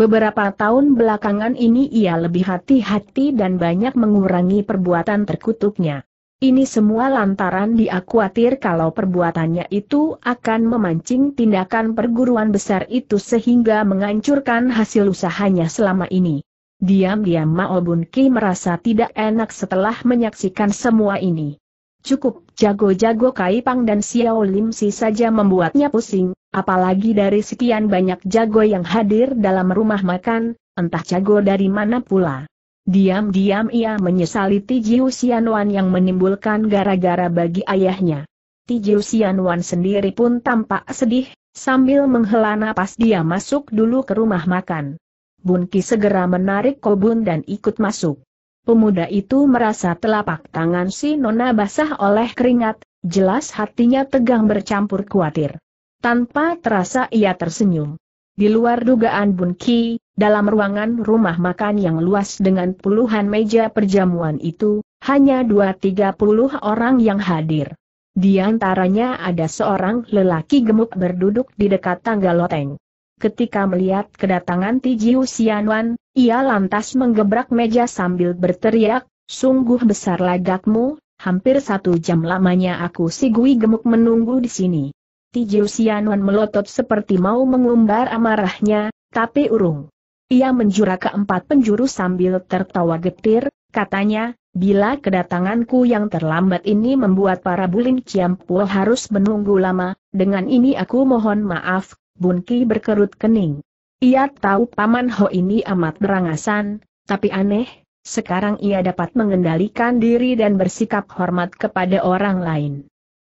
Beberapa tahun belakangan ini ia lebih hati-hati dan banyak mengurangi perbuatan terkutuknya. Ini semua lantaran dia khawatir kalau perbuatannya itu akan memancing tindakan perguruan besar itu sehingga menghancurkan hasil usahanya selama ini. Diam-diam Mao Ki merasa tidak enak setelah menyaksikan semua ini. Cukup jago-jago Kai Pang dan Xiao Lim Si saja membuatnya pusing, apalagi dari sekian banyak jago yang hadir dalam rumah makan, entah jago dari mana pula. Diam-diam ia menyesali Ti Tijiu Xianwan yang menimbulkan gara-gara bagi ayahnya. Ti Tijiu Xianwan sendiri pun tampak sedih, sambil menghela napas dia masuk dulu ke rumah makan. Bunki segera menarik kobun dan ikut masuk. Pemuda itu merasa telapak tangan si Nona basah oleh keringat, jelas hatinya tegang bercampur khawatir. Tanpa terasa ia tersenyum. Di luar dugaan Bun Ki, dalam ruangan rumah makan yang luas dengan puluhan meja perjamuan itu, hanya dua tiga puluh orang yang hadir. Di antaranya ada seorang lelaki gemuk berduduk di dekat tangga loteng. Ketika melihat kedatangan Tiji Sianwan, ia lantas menggebrak meja sambil berteriak, sungguh besar lagakmu, hampir satu jam lamanya aku si Gui gemuk menunggu di sini. Tijiu Sianuan melotot seperti mau mengumbar amarahnya, tapi urung. Ia menjura keempat penjuru sambil tertawa getir, katanya, bila kedatanganku yang terlambat ini membuat para bulim Ciampuo harus menunggu lama, dengan ini aku mohon maaf, Bunki berkerut kening. Ia tahu Paman Ho ini amat berangasan, tapi aneh, sekarang ia dapat mengendalikan diri dan bersikap hormat kepada orang lain.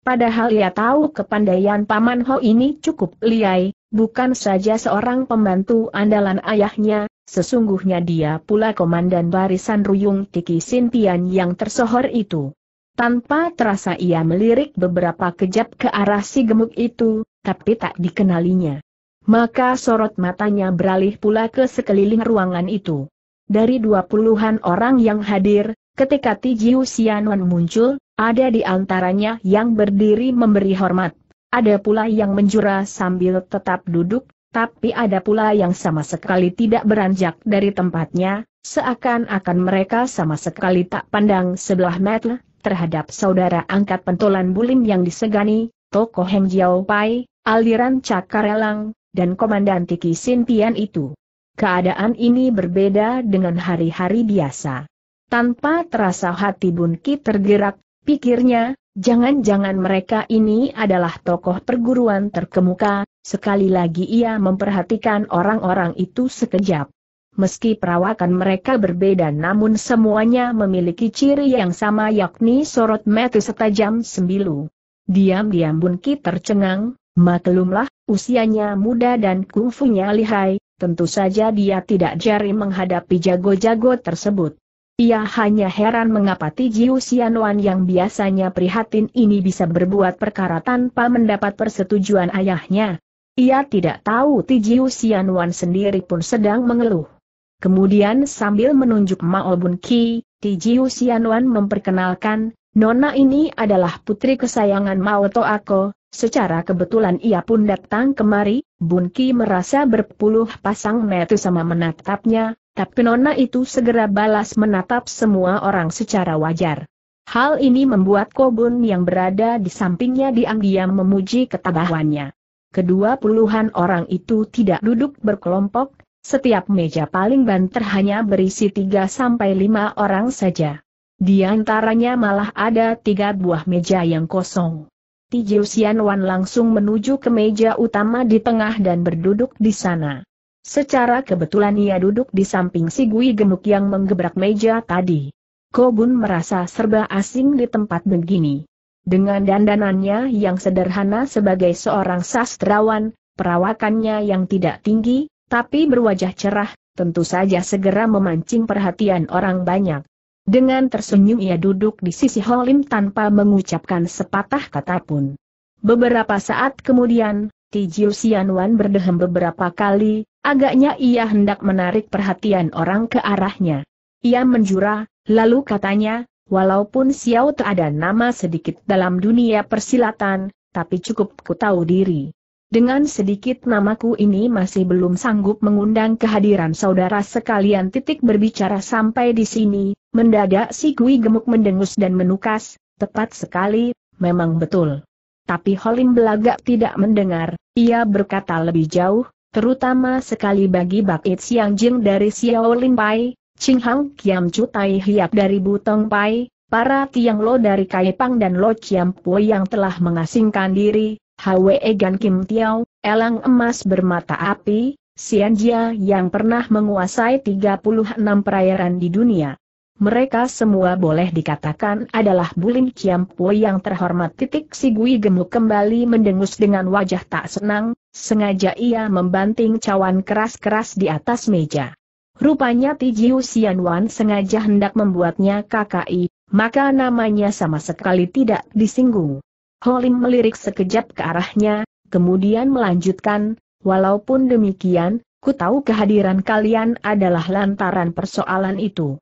Padahal ia tahu kepandaian Paman Ho ini cukup liai, bukan saja seorang pembantu andalan ayahnya, sesungguhnya dia pula komandan barisan Ruyung Tiki Sintian yang tersohor itu. Tanpa terasa ia melirik beberapa kejap ke arah si gemuk itu, tapi tak dikenalinya. Maka sorot matanya beralih pula ke sekeliling ruangan itu. Dari dua puluhan orang yang hadir, ketika Tijiu Xianwen muncul, ada di antaranya yang berdiri memberi hormat. Ada pula yang menjura sambil tetap duduk, tapi ada pula yang sama sekali tidak beranjak dari tempatnya, seakan-akan mereka sama sekali tak pandang sebelah mata terhadap saudara angkat pentolan bulim yang disegani, tokoh Heng Jiao Pai, aliran Cakarelang, dan Komandan Tiki Sin itu. Keadaan ini berbeda dengan hari-hari biasa. Tanpa terasa hati Bunki tergerak, pikirnya, jangan-jangan mereka ini adalah tokoh perguruan terkemuka, sekali lagi ia memperhatikan orang-orang itu sekejap. Meski perawakan mereka berbeda namun semuanya memiliki ciri yang sama yakni sorot mata setajam sembilu. Diam-diam Bunki tercengang, Maklumlah, usianya muda dan kungfunya lihai, tentu saja dia tidak jari menghadapi jago-jago tersebut. Ia hanya heran mengapa Tijiu Xianwan yang biasanya prihatin ini bisa berbuat perkara tanpa mendapat persetujuan ayahnya. Ia tidak tahu Tijiu Xianwan sendiri pun sedang mengeluh. Kemudian sambil menunjuk Mao Bun Ki, Tijiu Xianwan memperkenalkan, Nona ini adalah putri kesayangan Mao Toako, Secara kebetulan ia pun datang kemari, Bun Ki merasa berpuluh pasang metu sama menatapnya, tapi nona itu segera balas menatap semua orang secara wajar. Hal ini membuat Kobun yang berada di sampingnya diam-diam memuji ketabahannya. Kedua puluhan orang itu tidak duduk berkelompok, setiap meja paling banter hanya berisi tiga sampai lima orang saja. Di antaranya malah ada tiga buah meja yang kosong. Tijil Wan langsung menuju ke meja utama di tengah dan berduduk di sana. Secara kebetulan ia duduk di samping si Gui Gemuk yang menggebrak meja tadi. Kobun merasa serba asing di tempat begini. Dengan dandanannya yang sederhana sebagai seorang sastrawan, perawakannya yang tidak tinggi, tapi berwajah cerah, tentu saja segera memancing perhatian orang banyak. Dengan tersenyum ia duduk di sisi Holim tanpa mengucapkan sepatah kata pun. Beberapa saat kemudian, Tijil Sianwan berdehem beberapa kali, agaknya ia hendak menarik perhatian orang ke arahnya. Ia menjura, lalu katanya, walaupun Xiao tak ada nama sedikit dalam dunia persilatan, tapi cukup ku tahu diri. Dengan sedikit namaku ini masih belum sanggup mengundang kehadiran saudara sekalian titik berbicara sampai di sini, mendadak si Gui gemuk mendengus dan menukas, tepat sekali, memang betul. Tapi Holim belagak tidak mendengar, ia berkata lebih jauh, terutama sekali bagi Bakit Siang Jing dari Xiao Lin Pai, Ching Hang Kiam Chu Tai Hiap dari Butong Pai, para Tiang Lo dari Kai Pang dan Lo Chiam Pui yang telah mengasingkan diri, Hwe Gan Kim Tiao, elang emas bermata api, Jia yang pernah menguasai 36 perairan di dunia. Mereka semua boleh dikatakan adalah bulim Bulin Po yang terhormat titik si Gui gemuk kembali mendengus dengan wajah tak senang, sengaja ia membanting cawan keras-keras di atas meja. Rupanya Tijiu Wan sengaja hendak membuatnya KKI, maka namanya sama sekali tidak disinggung. Holim melirik sekejap ke arahnya, kemudian melanjutkan, walaupun demikian, ku tahu kehadiran kalian adalah lantaran persoalan itu.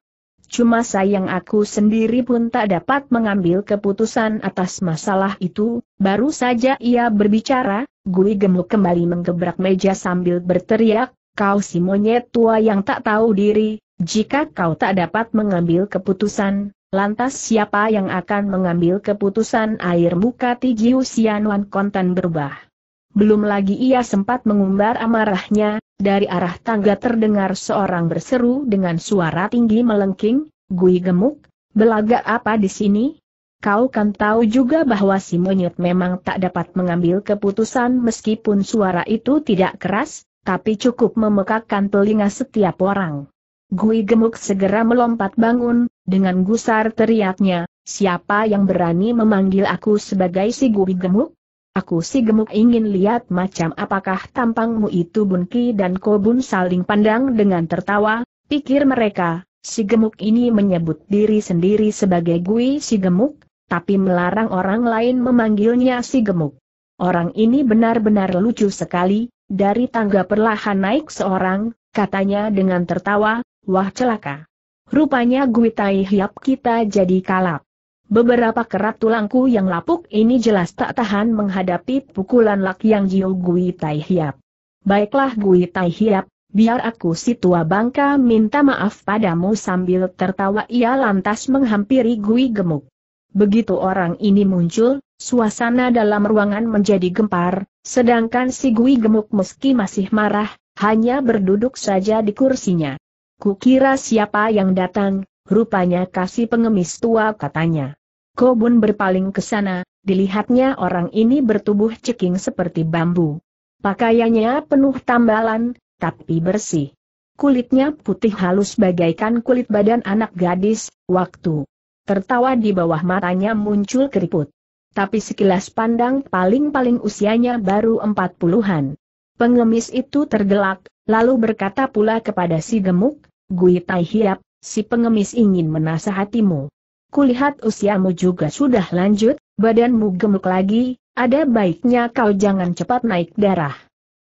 Cuma sayang aku sendiri pun tak dapat mengambil keputusan atas masalah itu, baru saja ia berbicara, Gui gemuk kembali menggebrak meja sambil berteriak, kau si monyet tua yang tak tahu diri, jika kau tak dapat mengambil keputusan, Lantas siapa yang akan mengambil keputusan air muka Tijiu Sianuan konten berubah? Belum lagi ia sempat mengumbar amarahnya, dari arah tangga terdengar seorang berseru dengan suara tinggi melengking, Gui gemuk, belaga apa di sini? Kau kan tahu juga bahwa si monyet memang tak dapat mengambil keputusan meskipun suara itu tidak keras, tapi cukup memekakkan telinga setiap orang. Gui gemuk segera melompat bangun, dengan gusar teriaknya, siapa yang berani memanggil aku sebagai si Gui gemuk? Aku si gemuk ingin lihat macam apakah tampangmu itu Bunki dan Kobun saling pandang dengan tertawa, pikir mereka, si gemuk ini menyebut diri sendiri sebagai Gui si gemuk, tapi melarang orang lain memanggilnya si gemuk. Orang ini benar-benar lucu sekali, dari tangga perlahan naik seorang, katanya dengan tertawa, Wah celaka. Rupanya Tai Hiap kita jadi kalap. Beberapa kerat tulangku yang lapuk ini jelas tak tahan menghadapi pukulan lak yang Jiu Tai Hiap. Baiklah Tai Hiap, biar aku si tua bangka minta maaf padamu sambil tertawa ia lantas menghampiri gue Gemuk. Begitu orang ini muncul, suasana dalam ruangan menjadi gempar, sedangkan si gue Gemuk meski masih marah, hanya berduduk saja di kursinya. Kukira siapa yang datang, rupanya kasih pengemis tua katanya. Kobun berpaling ke sana, dilihatnya orang ini bertubuh ceking seperti bambu. Pakaiannya penuh tambalan, tapi bersih. Kulitnya putih halus bagaikan kulit badan anak gadis, waktu tertawa di bawah matanya muncul keriput. Tapi sekilas pandang paling-paling usianya baru empat puluhan. Pengemis itu tergelak, lalu berkata pula kepada si gemuk, Gui Tai Hiap, si pengemis ingin menasahatimu. Kulihat usiamu juga sudah lanjut, badanmu gemuk lagi, ada baiknya kau jangan cepat naik darah.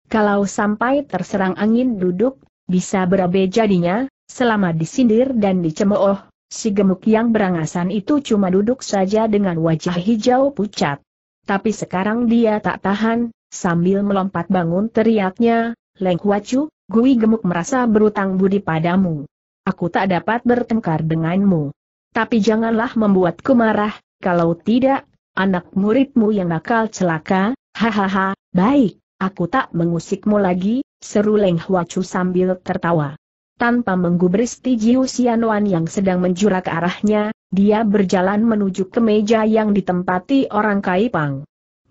Kalau sampai terserang angin duduk, bisa berabe jadinya, selama disindir dan dicemooh, si gemuk yang berangasan itu cuma duduk saja dengan wajah hijau pucat. Tapi sekarang dia tak tahan, sambil melompat bangun teriaknya, Leng Huacu, Gui gemuk merasa berutang budi padamu. Aku tak dapat bertengkar denganmu. Tapi janganlah membuatku marah, kalau tidak, anak muridmu yang nakal celaka, hahaha, baik, aku tak mengusikmu lagi, seru Leng Huacu sambil tertawa. Tanpa menggubris Tijiu Sianuan yang sedang menjurak arahnya, dia berjalan menuju ke meja yang ditempati orang Kaipang.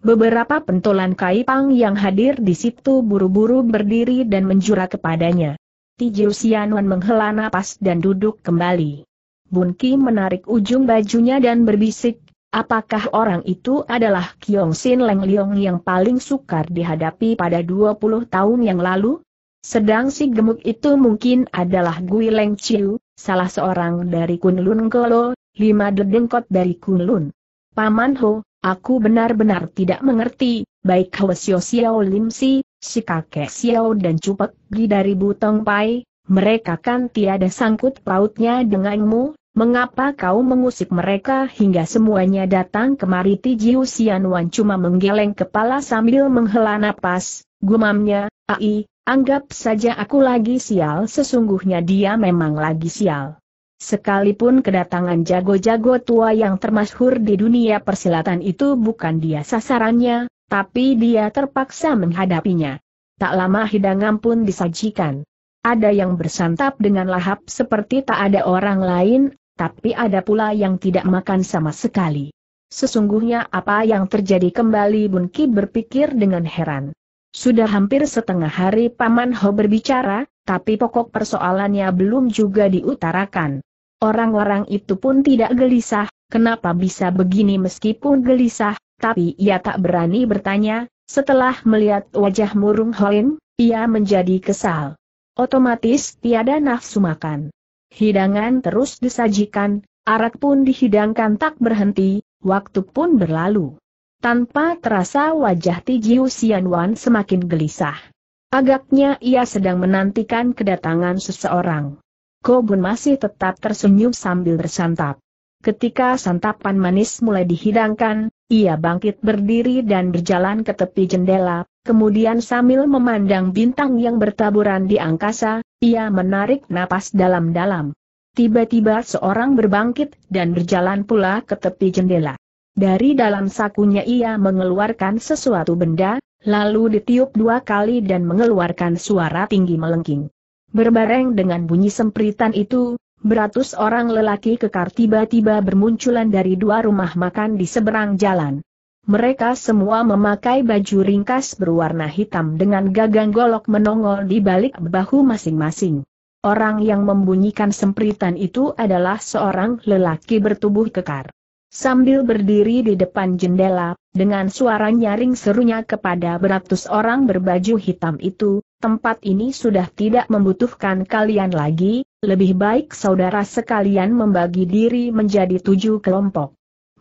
Beberapa pentolan Kaipang yang hadir di situ buru-buru berdiri dan menjura kepadanya. Tijiu Sianuan menghela napas dan duduk kembali. Bunki menarik ujung bajunya dan berbisik, apakah orang itu adalah Kiong Sin Leng Leong yang paling sukar dihadapi pada 20 tahun yang lalu? Sedang si gemuk itu mungkin adalah Gui Leng Chiu, salah seorang dari Kunlun Kolo, lima dedengkot dari Kunlun. Paman Ho, Aku benar-benar tidak mengerti, baik Hwe Sio Xiao Lim Si, si kakek Xiao dan Cupek Gi dari Butong Pai, mereka kan tiada sangkut pautnya denganmu, mengapa kau mengusik mereka hingga semuanya datang kemari Ti Jiu Wan cuma menggeleng kepala sambil menghela napas, gumamnya, ai, anggap saja aku lagi sial sesungguhnya dia memang lagi sial. Sekalipun kedatangan jago-jago tua yang termasyhur di dunia persilatan itu bukan dia sasarannya, tapi dia terpaksa menghadapinya. Tak lama hidangan pun disajikan. Ada yang bersantap dengan lahap seperti tak ada orang lain, tapi ada pula yang tidak makan sama sekali. Sesungguhnya apa yang terjadi kembali Bunki berpikir dengan heran. Sudah hampir setengah hari Paman Ho berbicara, tapi pokok persoalannya belum juga diutarakan. Orang-orang itu pun tidak gelisah, kenapa bisa begini meskipun gelisah, tapi ia tak berani bertanya, setelah melihat wajah murung Hoin, ia menjadi kesal. Otomatis tiada nafsu makan. Hidangan terus disajikan, arak pun dihidangkan tak berhenti, waktu pun berlalu. Tanpa terasa wajah Tijiu Xianwan semakin gelisah. Agaknya ia sedang menantikan kedatangan seseorang. Kobun masih tetap tersenyum sambil bersantap. Ketika santapan manis mulai dihidangkan, ia bangkit berdiri dan berjalan ke tepi jendela, kemudian sambil memandang bintang yang bertaburan di angkasa, ia menarik napas dalam-dalam. Tiba-tiba seorang berbangkit dan berjalan pula ke tepi jendela. Dari dalam sakunya ia mengeluarkan sesuatu benda, lalu ditiup dua kali dan mengeluarkan suara tinggi melengking. Berbareng dengan bunyi sempritan itu, beratus orang lelaki kekar tiba-tiba bermunculan dari dua rumah makan di seberang jalan. Mereka semua memakai baju ringkas berwarna hitam dengan gagang golok menongol di balik bahu masing-masing. Orang yang membunyikan sempritan itu adalah seorang lelaki bertubuh kekar. Sambil berdiri di depan jendela, dengan suara nyaring serunya kepada beratus orang berbaju hitam itu, tempat ini sudah tidak membutuhkan kalian lagi, lebih baik saudara sekalian membagi diri menjadi tujuh kelompok.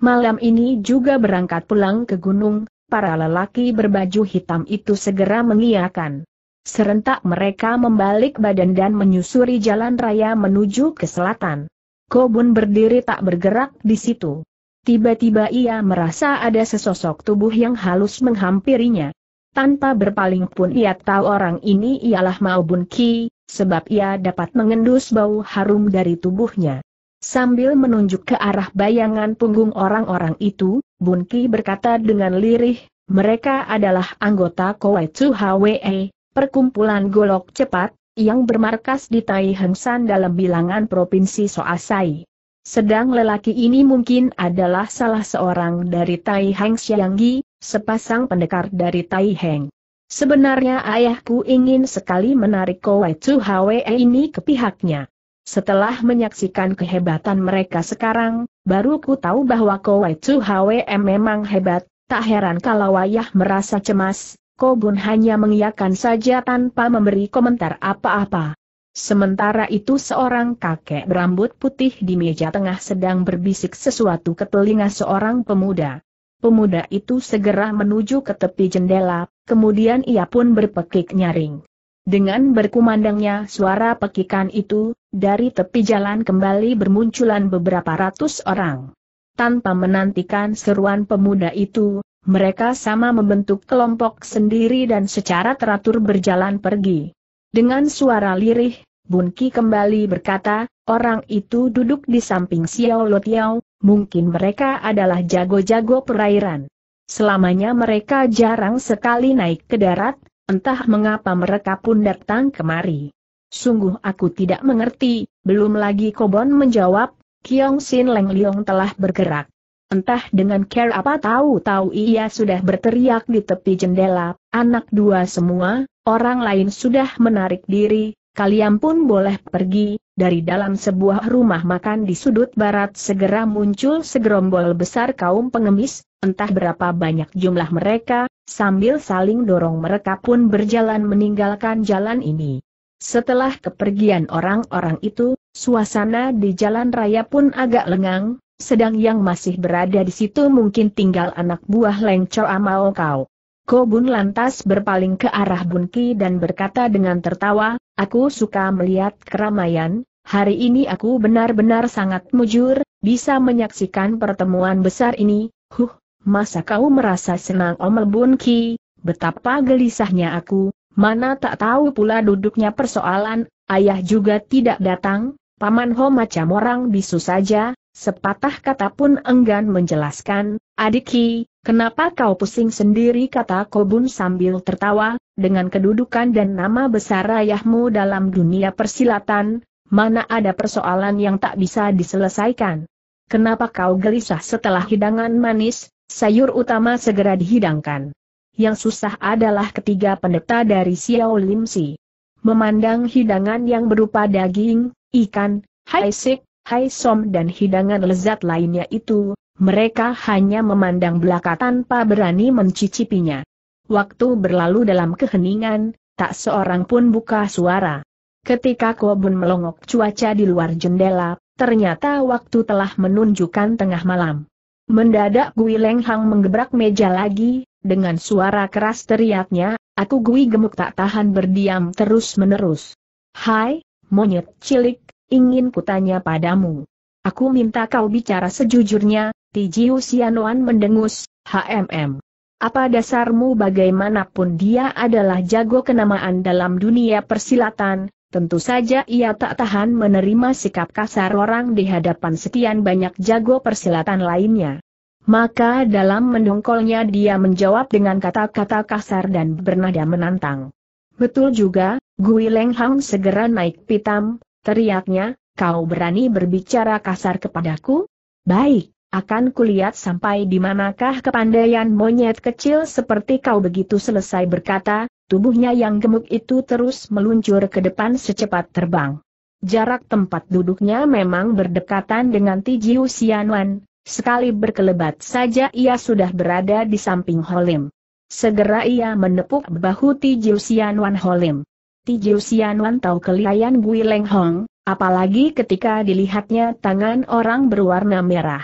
Malam ini juga berangkat pulang ke gunung, para lelaki berbaju hitam itu segera mengiakan. Serentak mereka membalik badan dan menyusuri jalan raya menuju ke selatan. Kobun berdiri tak bergerak di situ. Tiba-tiba ia merasa ada sesosok tubuh yang halus menghampirinya. Tanpa berpaling pun ia tahu orang ini ialah Mao Ki, sebab ia dapat mengendus bau harum dari tubuhnya. Sambil menunjuk ke arah bayangan punggung orang-orang itu, Bun Ki berkata dengan lirih, mereka adalah anggota Kowaitsu HWE, perkumpulan golok cepat, yang bermarkas di Hengsan dalam bilangan Provinsi Soasai. Sedang lelaki ini mungkin adalah salah seorang dari Tai Heng Xianggi, sepasang pendekar dari Tai Heng. Sebenarnya ayahku ingin sekali menarik Kowai Chu Hwe ini ke pihaknya. Setelah menyaksikan kehebatan mereka sekarang, baru ku tahu bahwa Kowai Chu Hwe memang hebat, tak heran kalau ayah merasa cemas, Kobun hanya mengiyakan saja tanpa memberi komentar apa-apa. Sementara itu seorang kakek berambut putih di meja tengah sedang berbisik sesuatu ke telinga seorang pemuda. Pemuda itu segera menuju ke tepi jendela, kemudian ia pun berpekik nyaring. Dengan berkumandangnya suara pekikan itu, dari tepi jalan kembali bermunculan beberapa ratus orang. Tanpa menantikan seruan pemuda itu, mereka sama membentuk kelompok sendiri dan secara teratur berjalan pergi. Dengan suara lirih, Bun Ki kembali berkata, orang itu duduk di samping Xiao Lo Tiao, mungkin mereka adalah jago-jago perairan. Selamanya mereka jarang sekali naik ke darat, entah mengapa mereka pun datang kemari. Sungguh aku tidak mengerti, belum lagi Kobon menjawab, Kiong Sin Leng Liong telah bergerak. Entah dengan care apa tahu-tahu ia sudah berteriak di tepi jendela, anak dua semua, orang lain sudah menarik diri, kalian pun boleh pergi, dari dalam sebuah rumah makan di sudut barat segera muncul segerombol besar kaum pengemis, entah berapa banyak jumlah mereka, sambil saling dorong mereka pun berjalan meninggalkan jalan ini. Setelah kepergian orang-orang itu, suasana di jalan raya pun agak lengang, sedang yang masih berada di situ mungkin tinggal anak buah Leng Choa Mao oh Kau. Kobun lantas berpaling ke arah Bunki dan berkata dengan tertawa, aku suka melihat keramaian, hari ini aku benar-benar sangat mujur, bisa menyaksikan pertemuan besar ini, huh, masa kau merasa senang Omel Bunki, betapa gelisahnya aku, mana tak tahu pula duduknya persoalan, ayah juga tidak datang, paman ho macam orang bisu saja, Sepatah kata pun enggan menjelaskan, adiki, kenapa kau pusing sendiri kata Kobun sambil tertawa, dengan kedudukan dan nama besar ayahmu dalam dunia persilatan, mana ada persoalan yang tak bisa diselesaikan. Kenapa kau gelisah setelah hidangan manis, sayur utama segera dihidangkan. Yang susah adalah ketiga pendeta dari Xiao Lim Si. Memandang hidangan yang berupa daging, ikan, haisik, Hai som dan hidangan lezat lainnya itu, mereka hanya memandang belaka tanpa berani mencicipinya. Waktu berlalu dalam keheningan, tak seorang pun buka suara. Ketika Kobun melongok cuaca di luar jendela, ternyata waktu telah menunjukkan tengah malam. Mendadak Gui Leng menggebrak meja lagi, dengan suara keras teriaknya, aku Gui gemuk tak tahan berdiam terus-menerus. Hai, monyet cilik, ingin kutanya padamu. Aku minta kau bicara sejujurnya, Tijiu Sianoan mendengus, HMM. Apa dasarmu bagaimanapun dia adalah jago kenamaan dalam dunia persilatan, tentu saja ia tak tahan menerima sikap kasar orang di hadapan sekian banyak jago persilatan lainnya. Maka dalam mendongkolnya dia menjawab dengan kata-kata kasar dan bernada menantang. Betul juga, Gui Leng Hang segera naik pitam, Teriaknya, kau berani berbicara kasar kepadaku? Baik, akan kulihat sampai di manakah kepandaian monyet kecil seperti kau begitu selesai berkata, tubuhnya yang gemuk itu terus meluncur ke depan secepat terbang. Jarak tempat duduknya memang berdekatan dengan Tijiu Xianwan, sekali berkelebat saja ia sudah berada di samping Holim. Segera ia menepuk bahu Tijiu Xianwan Holim. Ti Jiu Wan tahu kelihayan Gui Leng Hong, apalagi ketika dilihatnya tangan orang berwarna merah.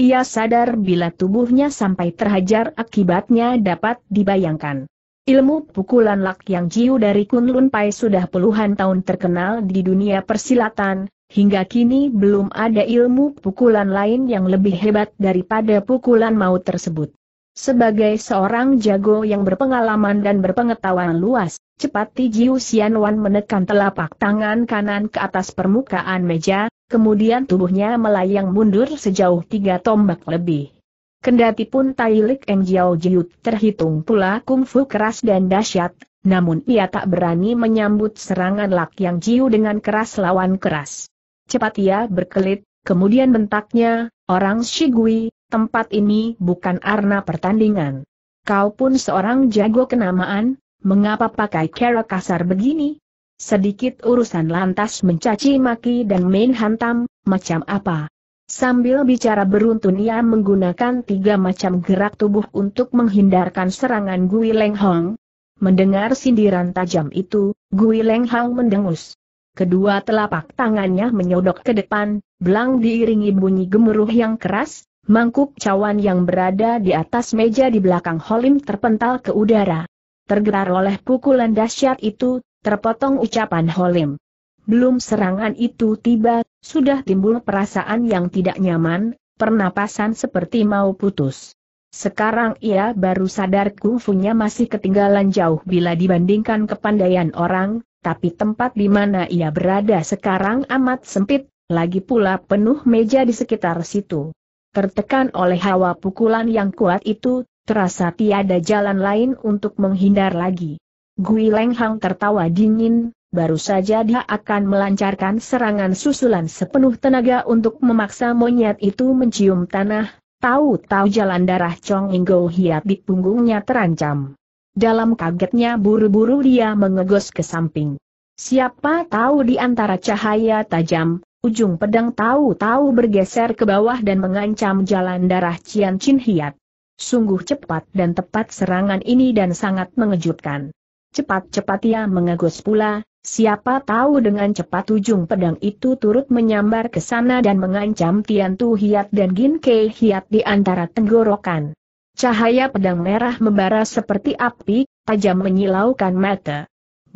Ia sadar bila tubuhnya sampai terhajar akibatnya dapat dibayangkan. Ilmu pukulan lak yang jiu dari Kunlun Pai sudah puluhan tahun terkenal di dunia persilatan, hingga kini belum ada ilmu pukulan lain yang lebih hebat daripada pukulan maut tersebut. Sebagai seorang jago yang berpengalaman dan berpengetahuan luas, cepat Tiju Xianwan menekan telapak tangan kanan ke atas permukaan meja, kemudian tubuhnya melayang mundur sejauh tiga tombak lebih. Kendati pun Tailik Eng Jiao Jiut terhitung pula kungfu keras dan dahsyat, namun ia tak berani menyambut serangan Lak Yang Jiu dengan keras lawan keras. Cepat ia berkelit, kemudian bentaknya, orang Shigui, tempat ini bukan arena pertandingan. Kau pun seorang jago kenamaan, mengapa pakai cara kasar begini? Sedikit urusan lantas mencaci maki dan main hantam, macam apa? Sambil bicara beruntun ia menggunakan tiga macam gerak tubuh untuk menghindarkan serangan Gui Leng Hong. Mendengar sindiran tajam itu, Gui Leng Hong mendengus. Kedua telapak tangannya menyodok ke depan, belang diiringi bunyi gemuruh yang keras, Mangkuk cawan yang berada di atas meja di belakang Holim terpental ke udara. Tergerar oleh pukulan dahsyat itu, terpotong ucapan Holim. Belum serangan itu tiba, sudah timbul perasaan yang tidak nyaman, pernapasan seperti mau putus. Sekarang ia baru sadar kungfunya masih ketinggalan jauh bila dibandingkan kepandaian orang, tapi tempat di mana ia berada sekarang amat sempit, lagi pula penuh meja di sekitar situ. Tertekan oleh hawa pukulan yang kuat itu, terasa tiada jalan lain untuk menghindar lagi. Gui Leng Hang tertawa dingin, baru saja dia akan melancarkan serangan susulan sepenuh tenaga untuk memaksa monyet itu mencium tanah, tahu-tahu jalan darah Chong Inggo Hiat di punggungnya terancam. Dalam kagetnya buru-buru dia mengegos ke samping. Siapa tahu di antara cahaya tajam, Ujung pedang tahu-tahu bergeser ke bawah dan mengancam jalan darah Cian Chin Hiat. Sungguh cepat dan tepat serangan ini dan sangat mengejutkan. Cepat-cepat ia mengegos pula, siapa tahu dengan cepat ujung pedang itu turut menyambar ke sana dan mengancam Tian Tu Hiat dan Gin Kei Hiat di antara tenggorokan. Cahaya pedang merah membara seperti api, tajam menyilaukan mata.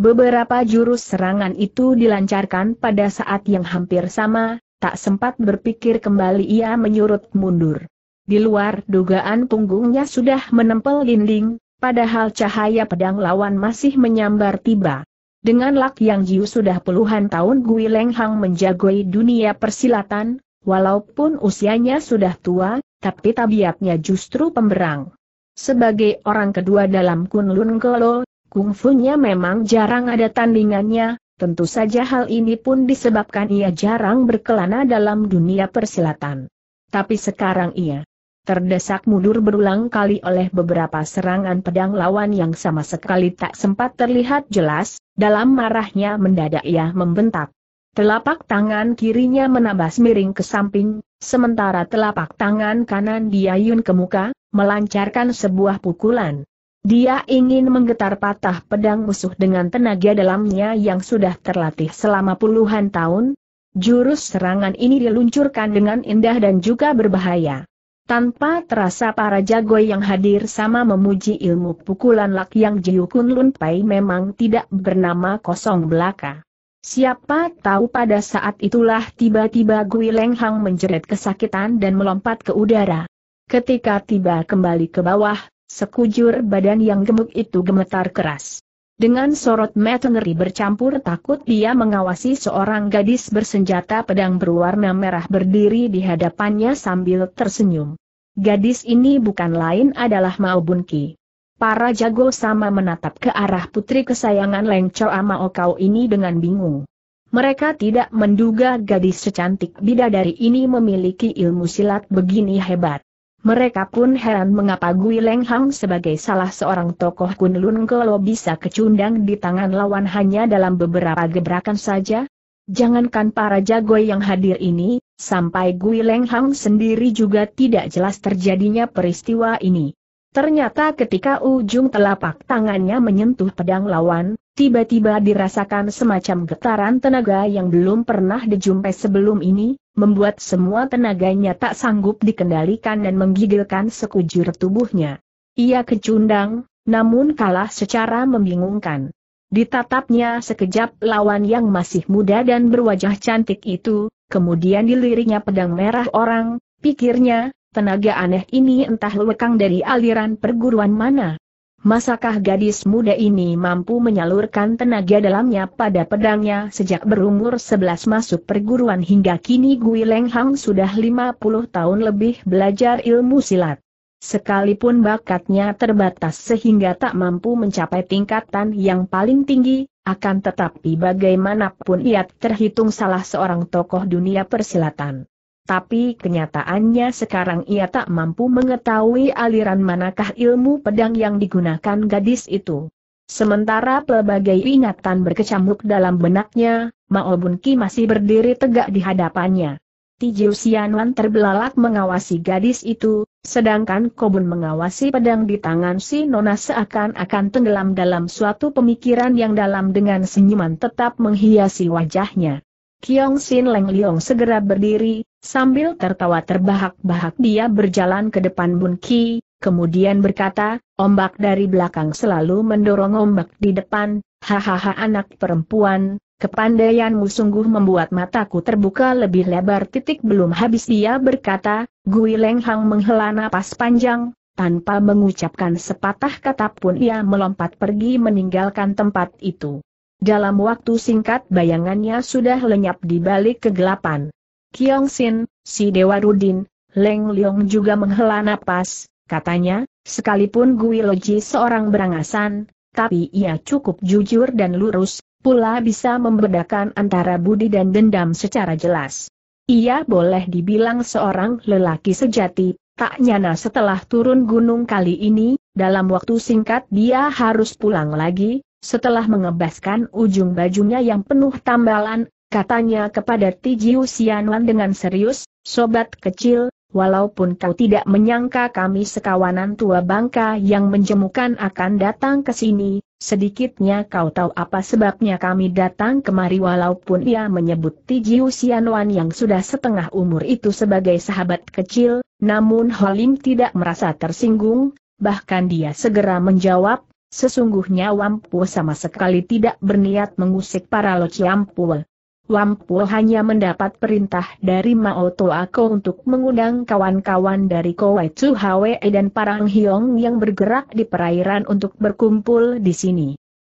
Beberapa jurus serangan itu dilancarkan pada saat yang hampir sama, tak sempat berpikir kembali ia menyurut mundur. Di luar dugaan punggungnya sudah menempel dinding, padahal cahaya pedang lawan masih menyambar tiba. Dengan Lak Yang Jiu sudah puluhan tahun Gui Leng Hang menjagoi dunia persilatan, walaupun usianya sudah tua, tapi tabiatnya justru pemberang. Sebagai orang kedua dalam Kunlun Kolo, Kungfunya memang jarang ada tandingannya, tentu saja hal ini pun disebabkan ia jarang berkelana dalam dunia persilatan. Tapi sekarang ia terdesak mundur berulang kali oleh beberapa serangan pedang lawan yang sama sekali tak sempat terlihat jelas, dalam marahnya mendadak ia membentak. Telapak tangan kirinya menabas miring ke samping, sementara telapak tangan kanan diayun ke muka, melancarkan sebuah pukulan. Dia ingin menggetar patah pedang musuh dengan tenaga dalamnya yang sudah terlatih selama puluhan tahun. Jurus serangan ini diluncurkan dengan indah dan juga berbahaya. Tanpa terasa para jago yang hadir sama memuji ilmu pukulan lak yang Jiukun Lun Pai memang tidak bernama kosong belaka. Siapa tahu pada saat itulah tiba-tiba Gui lenghang Hang menjerit kesakitan dan melompat ke udara. Ketika tiba kembali ke bawah, Sekujur badan yang gemuk itu gemetar keras. Dengan sorot mata ngeri bercampur takut dia mengawasi seorang gadis bersenjata pedang berwarna merah berdiri di hadapannya sambil tersenyum. Gadis ini bukan lain adalah Maobunki. Para jago sama menatap ke arah putri kesayangan Leng Choa Maokau ini dengan bingung. Mereka tidak menduga gadis secantik bidadari ini memiliki ilmu silat begini hebat. Mereka pun heran mengapa Gui Leng Hang sebagai salah seorang tokoh Kunlun kalau bisa kecundang di tangan lawan hanya dalam beberapa gebrakan saja. Jangankan para jago yang hadir ini, sampai Gui Leng Hang sendiri juga tidak jelas terjadinya peristiwa ini. Ternyata ketika ujung telapak tangannya menyentuh pedang lawan, tiba-tiba dirasakan semacam getaran tenaga yang belum pernah dijumpai sebelum ini, membuat semua tenaganya tak sanggup dikendalikan dan menggigilkan sekujur tubuhnya. Ia kecundang, namun kalah secara membingungkan. Ditatapnya sekejap lawan yang masih muda dan berwajah cantik itu, kemudian diliriknya pedang merah orang, pikirnya, tenaga aneh ini entah lekang dari aliran perguruan mana. Masakah gadis muda ini mampu menyalurkan tenaga dalamnya pada pedangnya sejak berumur 11 masuk perguruan hingga kini Gui Leng Hang sudah 50 tahun lebih belajar ilmu silat. Sekalipun bakatnya terbatas sehingga tak mampu mencapai tingkatan yang paling tinggi, akan tetapi bagaimanapun ia terhitung salah seorang tokoh dunia persilatan. Tapi kenyataannya sekarang ia tak mampu mengetahui aliran manakah ilmu pedang yang digunakan gadis itu. Sementara pelbagai ingatan berkecamuk dalam benaknya, Mao Bun Ki masih berdiri tegak di hadapannya. Tijiu Xianwan terbelalak mengawasi gadis itu, sedangkan Kobun mengawasi pedang di tangan si Nona seakan-akan tenggelam dalam suatu pemikiran yang dalam dengan senyuman tetap menghiasi wajahnya. Kiong Sin Leng Leong segera berdiri, sambil tertawa terbahak-bahak dia berjalan ke depan Bun Ki, kemudian berkata, ombak dari belakang selalu mendorong ombak di depan, hahaha anak perempuan, kepandaianmu sungguh membuat mataku terbuka lebih lebar titik belum habis dia berkata, Gui Leng Hang menghela napas panjang, tanpa mengucapkan sepatah kata pun ia melompat pergi meninggalkan tempat itu. Dalam waktu singkat bayangannya sudah lenyap di balik kegelapan. Kiong Sin, si Dewa Rudin, Leng Leong juga menghela napas, katanya, sekalipun Gui Loji seorang berangasan, tapi ia cukup jujur dan lurus, pula bisa membedakan antara budi dan dendam secara jelas. Ia boleh dibilang seorang lelaki sejati, tak nyana setelah turun gunung kali ini, dalam waktu singkat dia harus pulang lagi, setelah mengebaskan ujung bajunya yang penuh tambalan, katanya kepada Tijiu Xianwan dengan serius, Sobat kecil, walaupun kau tidak menyangka kami sekawanan tua bangka yang menjemukan akan datang ke sini, sedikitnya kau tahu apa sebabnya kami datang kemari walaupun ia menyebut Tijiu Xianwan yang sudah setengah umur itu sebagai sahabat kecil, namun Holim tidak merasa tersinggung, bahkan dia segera menjawab, Sesungguhnya Wampu sama sekali tidak berniat mengusik para lociampul. Wampu hanya mendapat perintah dari Mao Toako untuk mengundang kawan-kawan dari Kowai Tsu Hwe dan para Hyong yang bergerak di perairan untuk berkumpul di sini.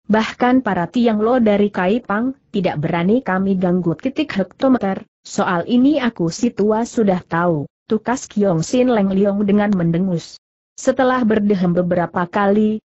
Bahkan para tiang lo dari Kaipang, tidak berani kami ganggu titik hektometer, soal ini aku si tua sudah tahu, tukas Kiong Sin Leng Liong dengan mendengus. Setelah berdehem beberapa kali,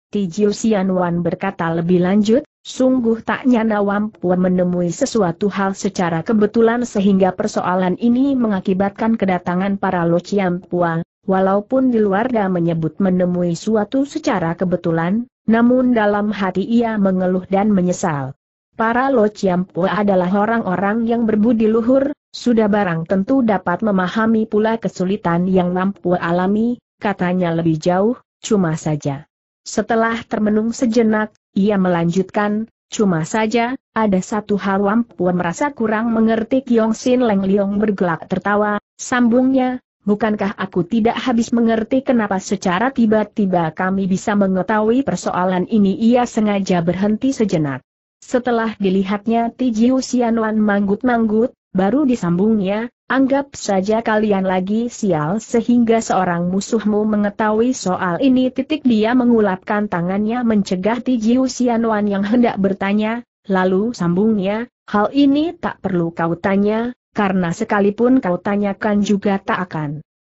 Sian Wan berkata lebih lanjut, sungguh tak nyana Wampuan menemui sesuatu hal secara kebetulan sehingga persoalan ini mengakibatkan kedatangan para Chiampua. walaupun di luar dia menyebut menemui suatu secara kebetulan, namun dalam hati ia mengeluh dan menyesal. Para Chiampua adalah orang-orang yang berbudi luhur, sudah barang tentu dapat memahami pula kesulitan yang Wampuan alami, katanya lebih jauh, cuma saja. Setelah termenung sejenak, ia melanjutkan, cuma saja, ada satu hal Wampuan merasa kurang mengerti Kiong Sin Leng Liong bergelak tertawa, sambungnya, bukankah aku tidak habis mengerti kenapa secara tiba-tiba kami bisa mengetahui persoalan ini ia sengaja berhenti sejenak. Setelah dilihatnya Tijiu Wan manggut-manggut, Baru disambungnya, anggap saja kalian lagi sial sehingga seorang musuhmu mengetahui soal ini. Titik dia mengulapkan tangannya mencegah Tijiu Xianwan yang hendak bertanya, lalu sambungnya, hal ini tak perlu kau tanya, karena sekalipun kau tanyakan juga tak akan.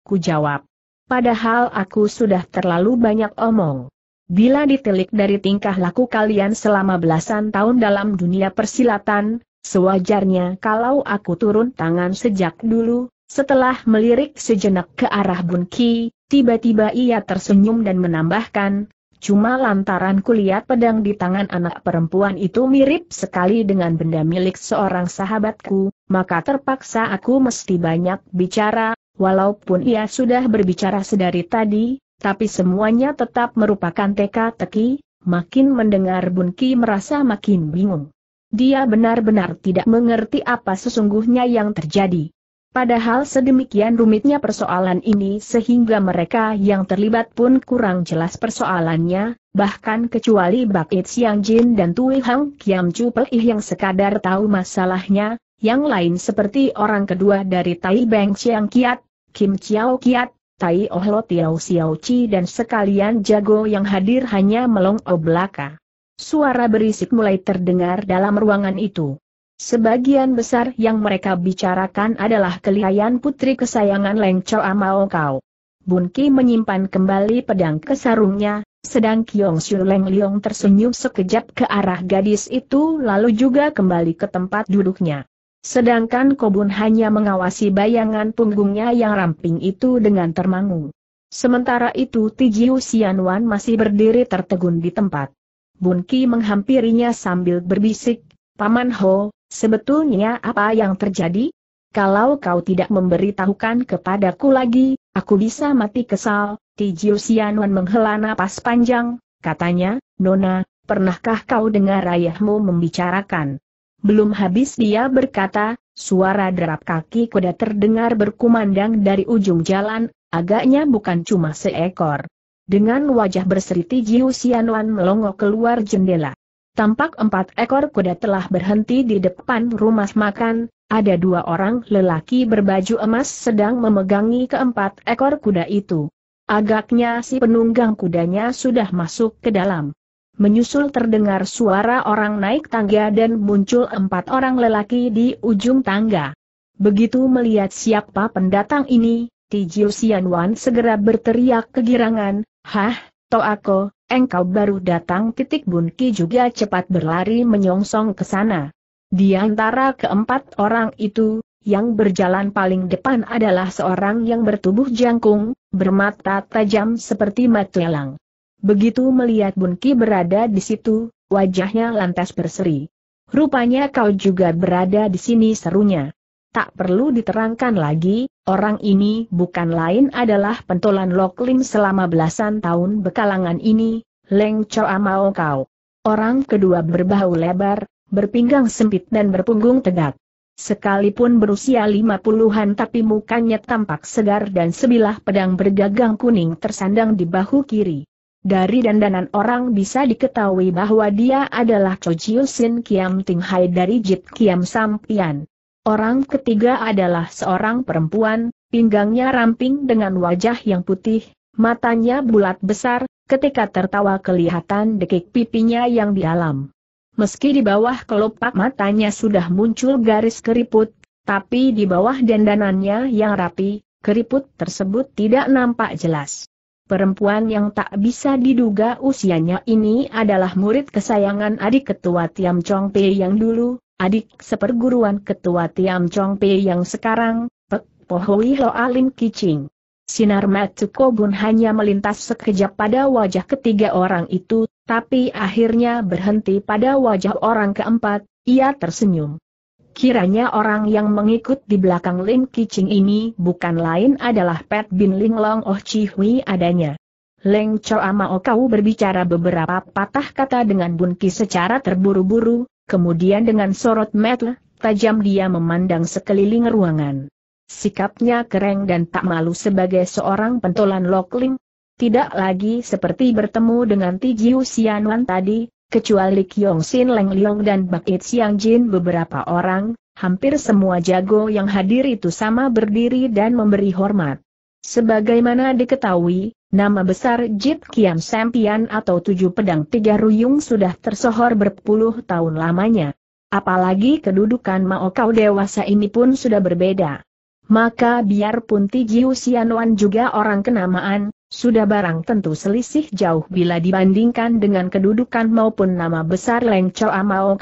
Ku jawab. Padahal aku sudah terlalu banyak omong. Bila ditelik dari tingkah laku kalian selama belasan tahun dalam dunia persilatan, Sewajarnya kalau aku turun tangan sejak dulu, setelah melirik sejenak ke arah Bun Ki, tiba-tiba ia tersenyum dan menambahkan, cuma lantaran kulihat pedang di tangan anak perempuan itu mirip sekali dengan benda milik seorang sahabatku, maka terpaksa aku mesti banyak bicara, walaupun ia sudah berbicara sedari tadi, tapi semuanya tetap merupakan teka-teki, makin mendengar Bun Ki merasa makin bingung. Dia benar-benar tidak mengerti apa sesungguhnya yang terjadi. Padahal sedemikian rumitnya persoalan ini sehingga mereka yang terlibat pun kurang jelas persoalannya, bahkan kecuali It Siang Jin dan Tui Hang Kiam Chu Ih yang sekadar tahu masalahnya, yang lain seperti orang kedua dari Tai Beng Chiang Kiat, Kim Chiao Kiat, Tai Oh Lo Tiao Xiao Chi dan sekalian jago yang hadir hanya melongo belaka. Suara berisik mulai terdengar dalam ruangan itu. Sebagian besar yang mereka bicarakan adalah kelihayan putri kesayangan Leng Chow Amao oh Kau. Bun Ki menyimpan kembali pedang ke sarungnya, sedang Kiong Siu Leng Leong tersenyum sekejap ke arah gadis itu lalu juga kembali ke tempat duduknya. Sedangkan Kobun hanya mengawasi bayangan punggungnya yang ramping itu dengan termangu. Sementara itu Tijiu Wan masih berdiri tertegun di tempat. Bunki menghampirinya sambil berbisik, Paman Ho, sebetulnya apa yang terjadi? Kalau kau tidak memberitahukan kepadaku lagi, aku bisa mati kesal, Tijio Xianwen menghela napas panjang, katanya, Nona, pernahkah kau dengar ayahmu membicarakan? Belum habis dia berkata, suara derap kaki kuda terdengar berkumandang dari ujung jalan, agaknya bukan cuma seekor. Dengan wajah berseriti Jiu Xianwan melongo keluar jendela. Tampak empat ekor kuda telah berhenti di depan rumah makan, ada dua orang lelaki berbaju emas sedang memegangi keempat ekor kuda itu. Agaknya si penunggang kudanya sudah masuk ke dalam. Menyusul terdengar suara orang naik tangga dan muncul empat orang lelaki di ujung tangga. Begitu melihat siapa pendatang ini, Tijio Xianwan segera berteriak kegirangan, Hah, aku, engkau baru datang titik Bunki juga cepat berlari menyongsong ke sana. Di antara keempat orang itu, yang berjalan paling depan adalah seorang yang bertubuh jangkung, bermata tajam seperti elang. Begitu melihat Bunki berada di situ, wajahnya lantas berseri. Rupanya kau juga berada di sini serunya. Tak perlu diterangkan lagi, orang ini bukan lain adalah pentolan Loklim selama belasan tahun bekalangan ini, Leng Choa Mao Kau. Orang kedua berbahu lebar, berpinggang sempit dan berpunggung tegak. Sekalipun berusia lima puluhan tapi mukanya tampak segar dan sebilah pedang bergagang kuning tersandang di bahu kiri. Dari dandanan orang bisa diketahui bahwa dia adalah Cho Jiu Sin Kiam Ting dari Jit Kiam Sampian. Orang ketiga adalah seorang perempuan, pinggangnya ramping dengan wajah yang putih, matanya bulat besar, ketika tertawa kelihatan dekik pipinya yang di alam. Meski di bawah kelopak matanya sudah muncul garis keriput, tapi di bawah dandanannya yang rapi, keriput tersebut tidak nampak jelas. Perempuan yang tak bisa diduga usianya ini adalah murid kesayangan adik ketua Tiam Chong Pei yang dulu, adik seperguruan ketua Tiam Chong Pei yang sekarang, Pek Pohui Lo Alin Kiching. Sinar Matsu Kobun hanya melintas sekejap pada wajah ketiga orang itu, tapi akhirnya berhenti pada wajah orang keempat, ia tersenyum. Kiranya orang yang mengikut di belakang Lin Kiching ini bukan lain adalah Pet Bin Ling Long Oh Chi Hui adanya. Leng Chao Ama Kau berbicara beberapa patah kata dengan Bun Ki secara terburu-buru, Kemudian dengan sorot mata tajam dia memandang sekeliling ruangan. Sikapnya kereng dan tak malu sebagai seorang pentolan lokling. Tidak lagi seperti bertemu dengan Tijiu Xianwan tadi, kecuali Kyong Sin Leng Leong dan It Siang Jin beberapa orang, hampir semua jago yang hadir itu sama berdiri dan memberi hormat. Sebagaimana diketahui, Nama besar Jit Kiam Sempian atau Tujuh Pedang Tiga Ruyung sudah tersohor berpuluh tahun lamanya. Apalagi kedudukan Mao dewasa ini pun sudah berbeda. Maka biarpun Tijiu Xianwan juga orang kenamaan, sudah barang tentu selisih jauh bila dibandingkan dengan kedudukan maupun nama besar Leng Choa Mao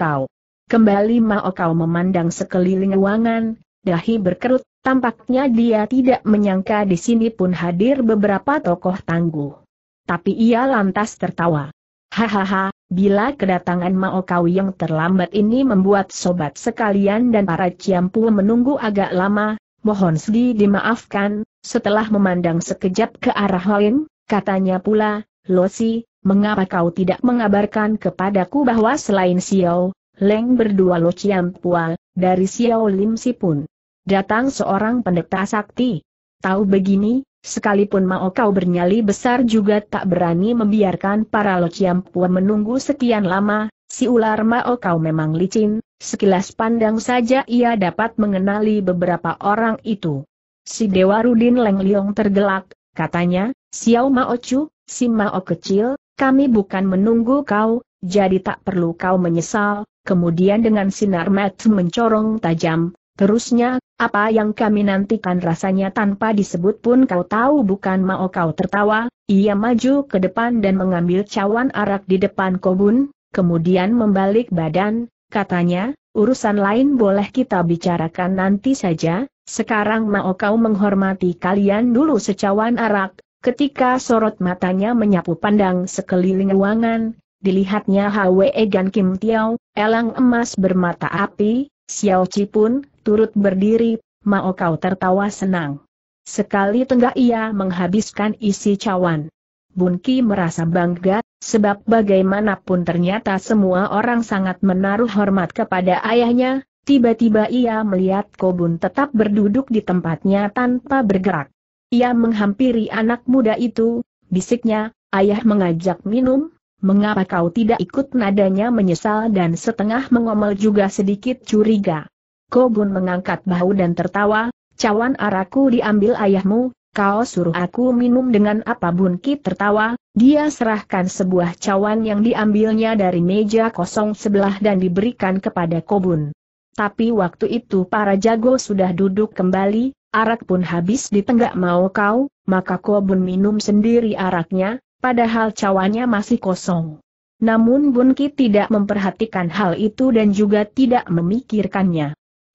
Kembali Mao memandang sekeliling ruangan, dahi berkerut, tampaknya dia tidak menyangka di sini pun hadir beberapa tokoh tangguh. Tapi ia lantas tertawa. Hahaha, bila kedatangan Mao Kau yang terlambat ini membuat sobat sekalian dan para ciampu menunggu agak lama, mohon sedih dimaafkan, setelah memandang sekejap ke arah lain, katanya pula, Losi, mengapa kau tidak mengabarkan kepadaku bahwa selain Xiao, Leng berdua Lo Ciampual, dari Xiao Lim Si pun Datang seorang pendeta sakti. Tahu begini, sekalipun mau kau bernyali besar juga tak berani membiarkan para lociampua menunggu sekian lama, si ular mau kau memang licin, sekilas pandang saja ia dapat mengenali beberapa orang itu. Si Dewa Rudin Leng Liong tergelak, katanya, Xiao Mao Chu, si Mao kecil, kami bukan menunggu kau, jadi tak perlu kau menyesal, kemudian dengan sinar mata mencorong tajam, terusnya, apa yang kami nantikan rasanya tanpa disebut pun kau tahu bukan mau kau tertawa, ia maju ke depan dan mengambil cawan arak di depan kobun, kemudian membalik badan, katanya, urusan lain boleh kita bicarakan nanti saja, sekarang mau kau menghormati kalian dulu secawan arak, ketika sorot matanya menyapu pandang sekeliling ruangan, dilihatnya Hwe dan Kim Tiao, elang emas bermata api, Xiao Chi pun, turut berdiri, Mao Kau tertawa senang. Sekali tenggak ia menghabiskan isi cawan. Bunki merasa bangga, sebab bagaimanapun ternyata semua orang sangat menaruh hormat kepada ayahnya, tiba-tiba ia melihat Kobun tetap berduduk di tempatnya tanpa bergerak. Ia menghampiri anak muda itu, bisiknya, ayah mengajak minum, mengapa kau tidak ikut nadanya menyesal dan setengah mengomel juga sedikit curiga. Kobun mengangkat bahu dan tertawa, cawan araku diambil ayahmu, kau suruh aku minum dengan apa Bun Ki tertawa, dia serahkan sebuah cawan yang diambilnya dari meja kosong sebelah dan diberikan kepada Kobun. Tapi waktu itu para jago sudah duduk kembali, arak pun habis di tenggak mau kau, maka Kobun minum sendiri araknya, padahal cawannya masih kosong. Namun Bun Ki tidak memperhatikan hal itu dan juga tidak memikirkannya.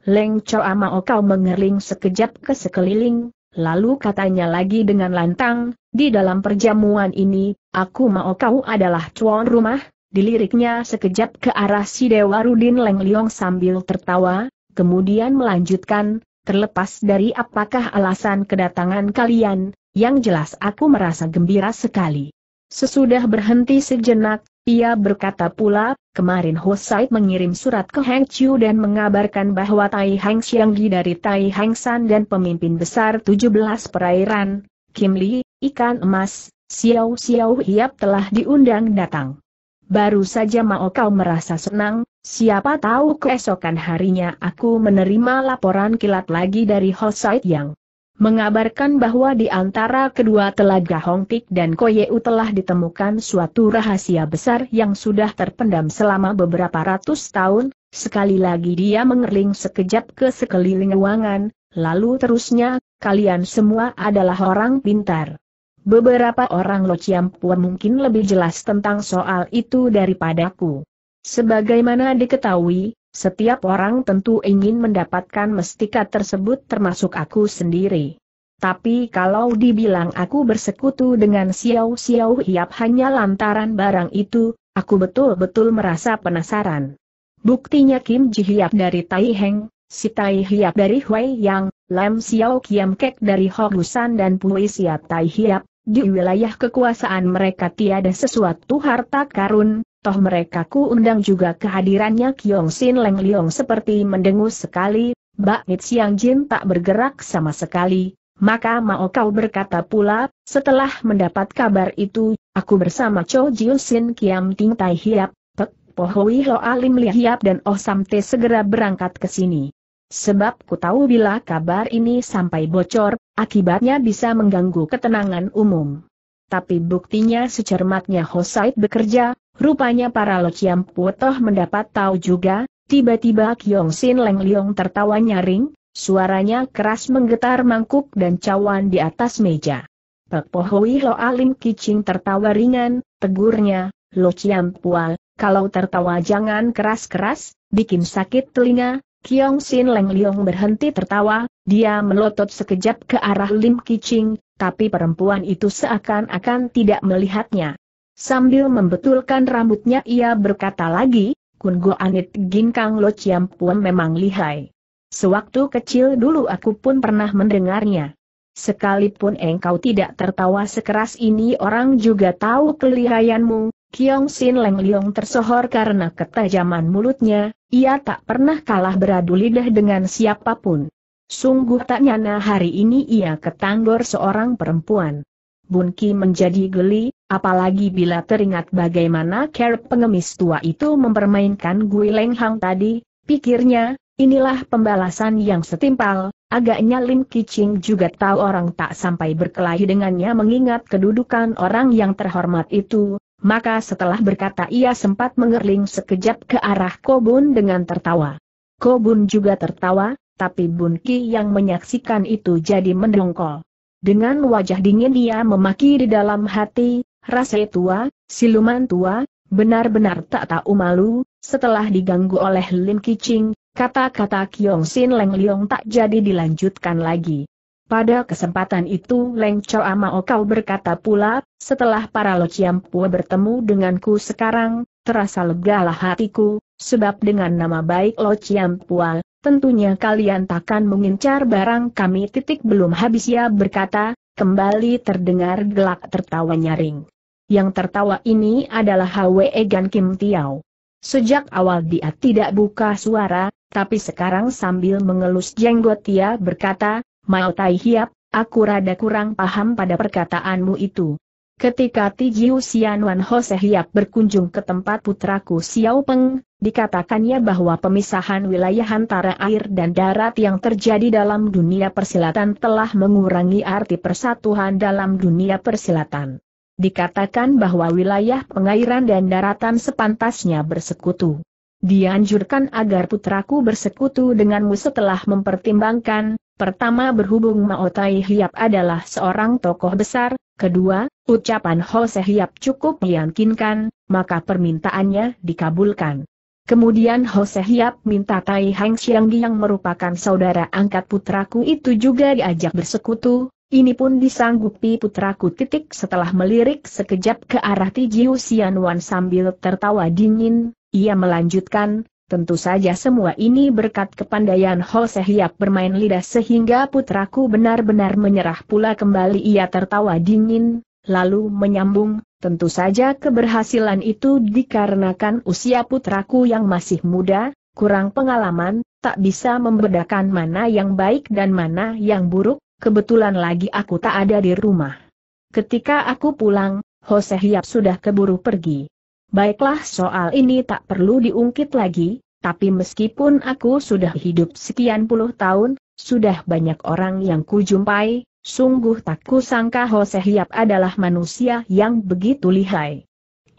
Leng Choa Mao kau mengerling sekejap ke sekeliling, lalu katanya lagi dengan lantang, di dalam perjamuan ini, aku mau kau adalah tuan rumah, diliriknya sekejap ke arah si Dewa Rudin Leng Leong sambil tertawa, kemudian melanjutkan, terlepas dari apakah alasan kedatangan kalian, yang jelas aku merasa gembira sekali. Sesudah berhenti sejenak, ia berkata pula, kemarin Sai mengirim surat ke Heng Chiu dan mengabarkan bahwa Tai Heng Xianggi dari Tai Heng San dan pemimpin besar 17 perairan, Kim Li, ikan emas, Xiao Xiao Hiap telah diundang datang. Baru saja Mao Kau merasa senang, siapa tahu keesokan harinya aku menerima laporan kilat lagi dari Sai yang mengabarkan bahwa di antara kedua telaga Hongtik dan Koyeu telah ditemukan suatu rahasia besar yang sudah terpendam selama beberapa ratus tahun, sekali lagi dia mengerling sekejap ke sekeliling ruangan, lalu terusnya, kalian semua adalah orang pintar. Beberapa orang Lo Chiampua mungkin lebih jelas tentang soal itu daripadaku. Sebagaimana diketahui, setiap orang tentu ingin mendapatkan mestika tersebut termasuk aku sendiri. Tapi kalau dibilang aku bersekutu dengan Xiao Xiao Hiap hanya lantaran barang itu, aku betul-betul merasa penasaran. Buktinya Kim Ji Hiap dari Tai Heng, si Tai Hiap dari Hui Yang, Lam Xiao Kiam Kek dari Hogusan dan Pui Siap Tai Hiap, di wilayah kekuasaan mereka tiada sesuatu harta karun, toh mereka ku undang juga kehadirannya Kiong Sin Leng Liong seperti mendengus sekali, Bak Nit Siang Jin tak bergerak sama sekali, maka mau kau berkata pula, setelah mendapat kabar itu, aku bersama Cho Jiu Sin Kiam Ting Tai Hiap, Pek Pohui Ho Alim Li Hiap dan Oh Sam Te segera berangkat ke sini. Sebab ku tahu bila kabar ini sampai bocor, akibatnya bisa mengganggu ketenangan umum. Tapi buktinya secermatnya Hosaid bekerja, rupanya para Lociam Putoh mendapat tahu juga, tiba-tiba Kyong Sin Leng Liong tertawa nyaring, suaranya keras menggetar mangkuk dan cawan di atas meja. Pek Pohui Lo Alim Kicing tertawa ringan, tegurnya, Lo Pual, kalau tertawa jangan keras-keras, bikin sakit telinga, Kiong Sin Leng Liong berhenti tertawa, dia melotot sekejap ke arah Lim Kiching, tapi perempuan itu seakan-akan tidak melihatnya. Sambil membetulkan rambutnya ia berkata lagi, Kun Go Anit Ginkang Lo Chiam Puan memang lihai. Sewaktu kecil dulu aku pun pernah mendengarnya. Sekalipun engkau tidak tertawa sekeras ini orang juga tahu kelihayanmu, Kiong Sin Leng Liong tersohor karena ketajaman mulutnya, ia tak pernah kalah beradu lidah dengan siapapun. Sungguh tak nyana hari ini ia ketanggor seorang perempuan. Bun Ki menjadi geli, apalagi bila teringat bagaimana kerap pengemis tua itu mempermainkan Gui Leng Hang tadi, pikirnya, inilah pembalasan yang setimpal, agaknya Lim Kiching juga tahu orang tak sampai berkelahi dengannya mengingat kedudukan orang yang terhormat itu, maka setelah berkata ia sempat mengerling sekejap ke arah Kobun dengan tertawa. Kobun juga tertawa, tapi Bunki yang menyaksikan itu jadi mendongkol. Dengan wajah dingin ia memaki di dalam hati, rasa tua, siluman tua, benar-benar tak tahu malu, setelah diganggu oleh Lim Kiching, kata-kata Kiong Sin Leng Leong tak jadi dilanjutkan lagi. Pada kesempatan itu Leng Chao Amao kau berkata pula, setelah para Lo Pua bertemu denganku sekarang, terasa lega lah hatiku, sebab dengan nama baik Lo Pua, tentunya kalian takkan mengincar barang kami titik belum habis ya berkata, kembali terdengar gelak tertawa nyaring. Yang tertawa ini adalah Hwe Gan Kim Tiao. Sejak awal dia tidak buka suara, tapi sekarang sambil mengelus jenggot ia berkata, Mao Tai Hiap, aku rada kurang paham pada perkataanmu itu. Ketika Tijiu Xianwan Hose Hiap berkunjung ke tempat putraku Xiao Peng, dikatakannya bahwa pemisahan wilayah antara air dan darat yang terjadi dalam dunia persilatan telah mengurangi arti persatuan dalam dunia persilatan. Dikatakan bahwa wilayah pengairan dan daratan sepantasnya bersekutu. Dianjurkan agar putraku bersekutu denganmu setelah mempertimbangkan, Pertama berhubung Mao Tai Hiap adalah seorang tokoh besar, kedua, ucapan Ho Se Hiap cukup meyakinkan, maka permintaannya dikabulkan. Kemudian Ho Se Hiap minta Tai Hang Xiang yang merupakan saudara angkat putraku itu juga diajak bersekutu, ini pun disanggupi putraku titik setelah melirik sekejap ke arah Tijiu Wan sambil tertawa dingin, ia melanjutkan, Tentu saja semua ini berkat kepandaian Ho Sehiap bermain lidah sehingga putraku benar-benar menyerah pula kembali ia tertawa dingin, lalu menyambung, tentu saja keberhasilan itu dikarenakan usia putraku yang masih muda, kurang pengalaman, tak bisa membedakan mana yang baik dan mana yang buruk, kebetulan lagi aku tak ada di rumah. Ketika aku pulang, Ho Sehiap sudah keburu pergi. Baiklah soal ini tak perlu diungkit lagi, tapi meskipun aku sudah hidup sekian puluh tahun, sudah banyak orang yang kujumpai, sungguh tak kusangka Hosehiap adalah manusia yang begitu lihai.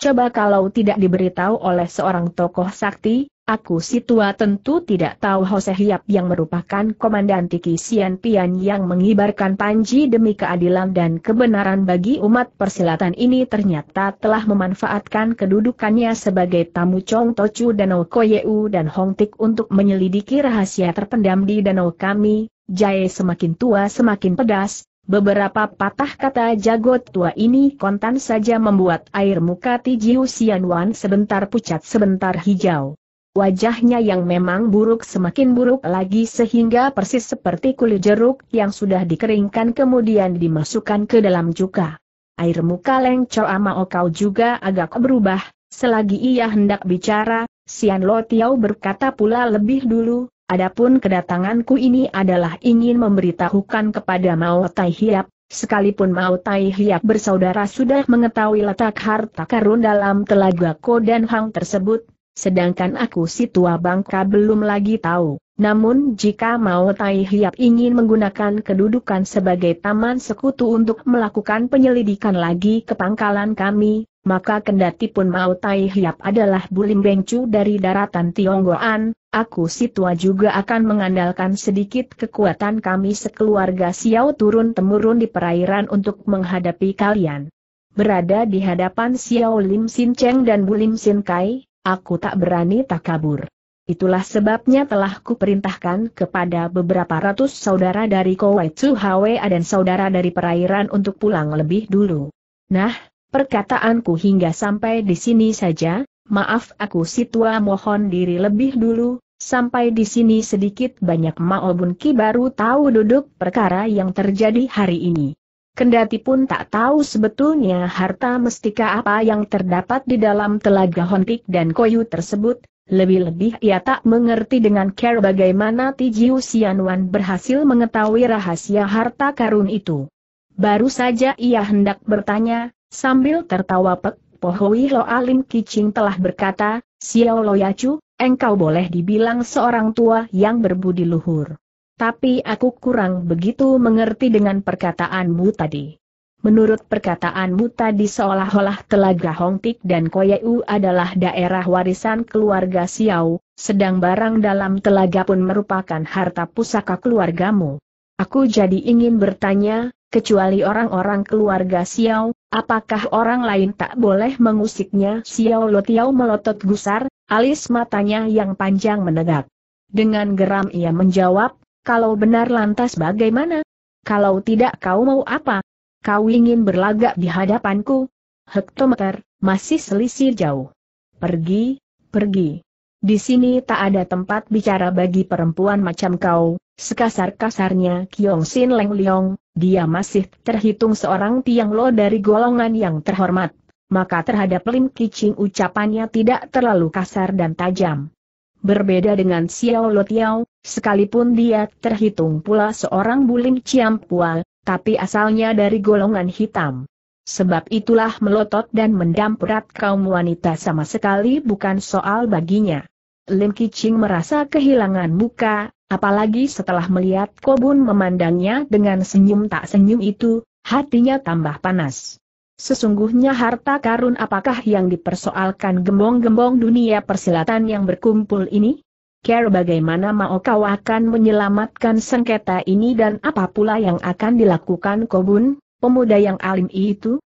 Coba kalau tidak diberitahu oleh seorang tokoh sakti, Aku si tua tentu tidak tahu Hosehiap yang merupakan komandan Tiki Sian Pian yang mengibarkan panji demi keadilan dan kebenaran bagi umat persilatan ini ternyata telah memanfaatkan kedudukannya sebagai tamu Chong Tochu Danau Koyeu dan Hong Tik untuk menyelidiki rahasia terpendam di danau kami, jaya semakin tua semakin pedas, Beberapa patah kata jago tua ini kontan saja membuat air muka Tijiu Wan sebentar pucat sebentar hijau. Wajahnya yang memang buruk semakin buruk lagi sehingga persis seperti kulit jeruk yang sudah dikeringkan kemudian dimasukkan ke dalam cuka. Air muka Leng Chow Ama Okau juga agak berubah, selagi ia hendak bicara, Sian Lo Tiao berkata pula lebih dulu, adapun kedatanganku ini adalah ingin memberitahukan kepada Mao Tai Hiap, Sekalipun Mao Tai Hiap bersaudara sudah mengetahui letak harta karun dalam telaga Ko dan Hang tersebut, sedangkan aku si tua bangka belum lagi tahu. Namun jika mau Tai Hiap ingin menggunakan kedudukan sebagai taman sekutu untuk melakukan penyelidikan lagi ke pangkalan kami, maka kendati pun mau Tai Hiap adalah Bulim Bengcu dari daratan Tionggoan, aku si tua juga akan mengandalkan sedikit kekuatan kami sekeluarga Xiao turun-temurun di perairan untuk menghadapi kalian. Berada di hadapan Xiao Lim Sin Cheng dan Bulim Sin Kai, Aku tak berani tak kabur. Itulah sebabnya telah kuperintahkan kepada beberapa ratus saudara dari Kowetsu Hwa dan saudara dari perairan untuk pulang lebih dulu. Nah, perkataanku hingga sampai di sini saja, maaf aku situa mohon diri lebih dulu, sampai di sini sedikit banyak Maobun Ki baru tahu duduk perkara yang terjadi hari ini. Kendati pun tak tahu sebetulnya harta mestika apa yang terdapat di dalam telaga hontik dan koyu tersebut, lebih-lebih ia tak mengerti dengan care bagaimana Tijiu Sianwan berhasil mengetahui rahasia harta karun itu. Baru saja ia hendak bertanya, sambil tertawa pek, Pohui Lo Alim Kicing telah berkata, Xiao Lo Yacu, engkau boleh dibilang seorang tua yang berbudi luhur tapi aku kurang begitu mengerti dengan perkataanmu tadi. Menurut perkataanmu tadi seolah-olah Telaga Hongtik dan Koyeu adalah daerah warisan keluarga Xiao, sedang barang dalam telaga pun merupakan harta pusaka keluargamu. Aku jadi ingin bertanya, kecuali orang-orang keluarga Xiao, apakah orang lain tak boleh mengusiknya? Xiao Lotiao melotot gusar, alis matanya yang panjang menegak. Dengan geram ia menjawab, kalau benar lantas bagaimana? Kalau tidak kau mau apa? Kau ingin berlagak di hadapanku? Hektometer, masih selisih jauh. Pergi, pergi. Di sini tak ada tempat bicara bagi perempuan macam kau, sekasar-kasarnya Kiong Sin Leng Leong, dia masih terhitung seorang tiang lo dari golongan yang terhormat maka terhadap Lim Kiching ucapannya tidak terlalu kasar dan tajam. Berbeda dengan Xiao Lo Tiao, sekalipun dia terhitung pula seorang bulim ciampual, tapi asalnya dari golongan hitam. Sebab itulah melotot dan mendamprat kaum wanita sama sekali bukan soal baginya. Lim Kiching merasa kehilangan muka, apalagi setelah melihat Kobun memandangnya dengan senyum tak senyum itu, hatinya tambah panas. Sesungguhnya harta karun apakah yang dipersoalkan gembong-gembong dunia persilatan yang berkumpul ini? Care bagaimana mau kau akan menyelamatkan sengketa ini dan apa pula yang akan dilakukan Kobun, pemuda yang alim itu?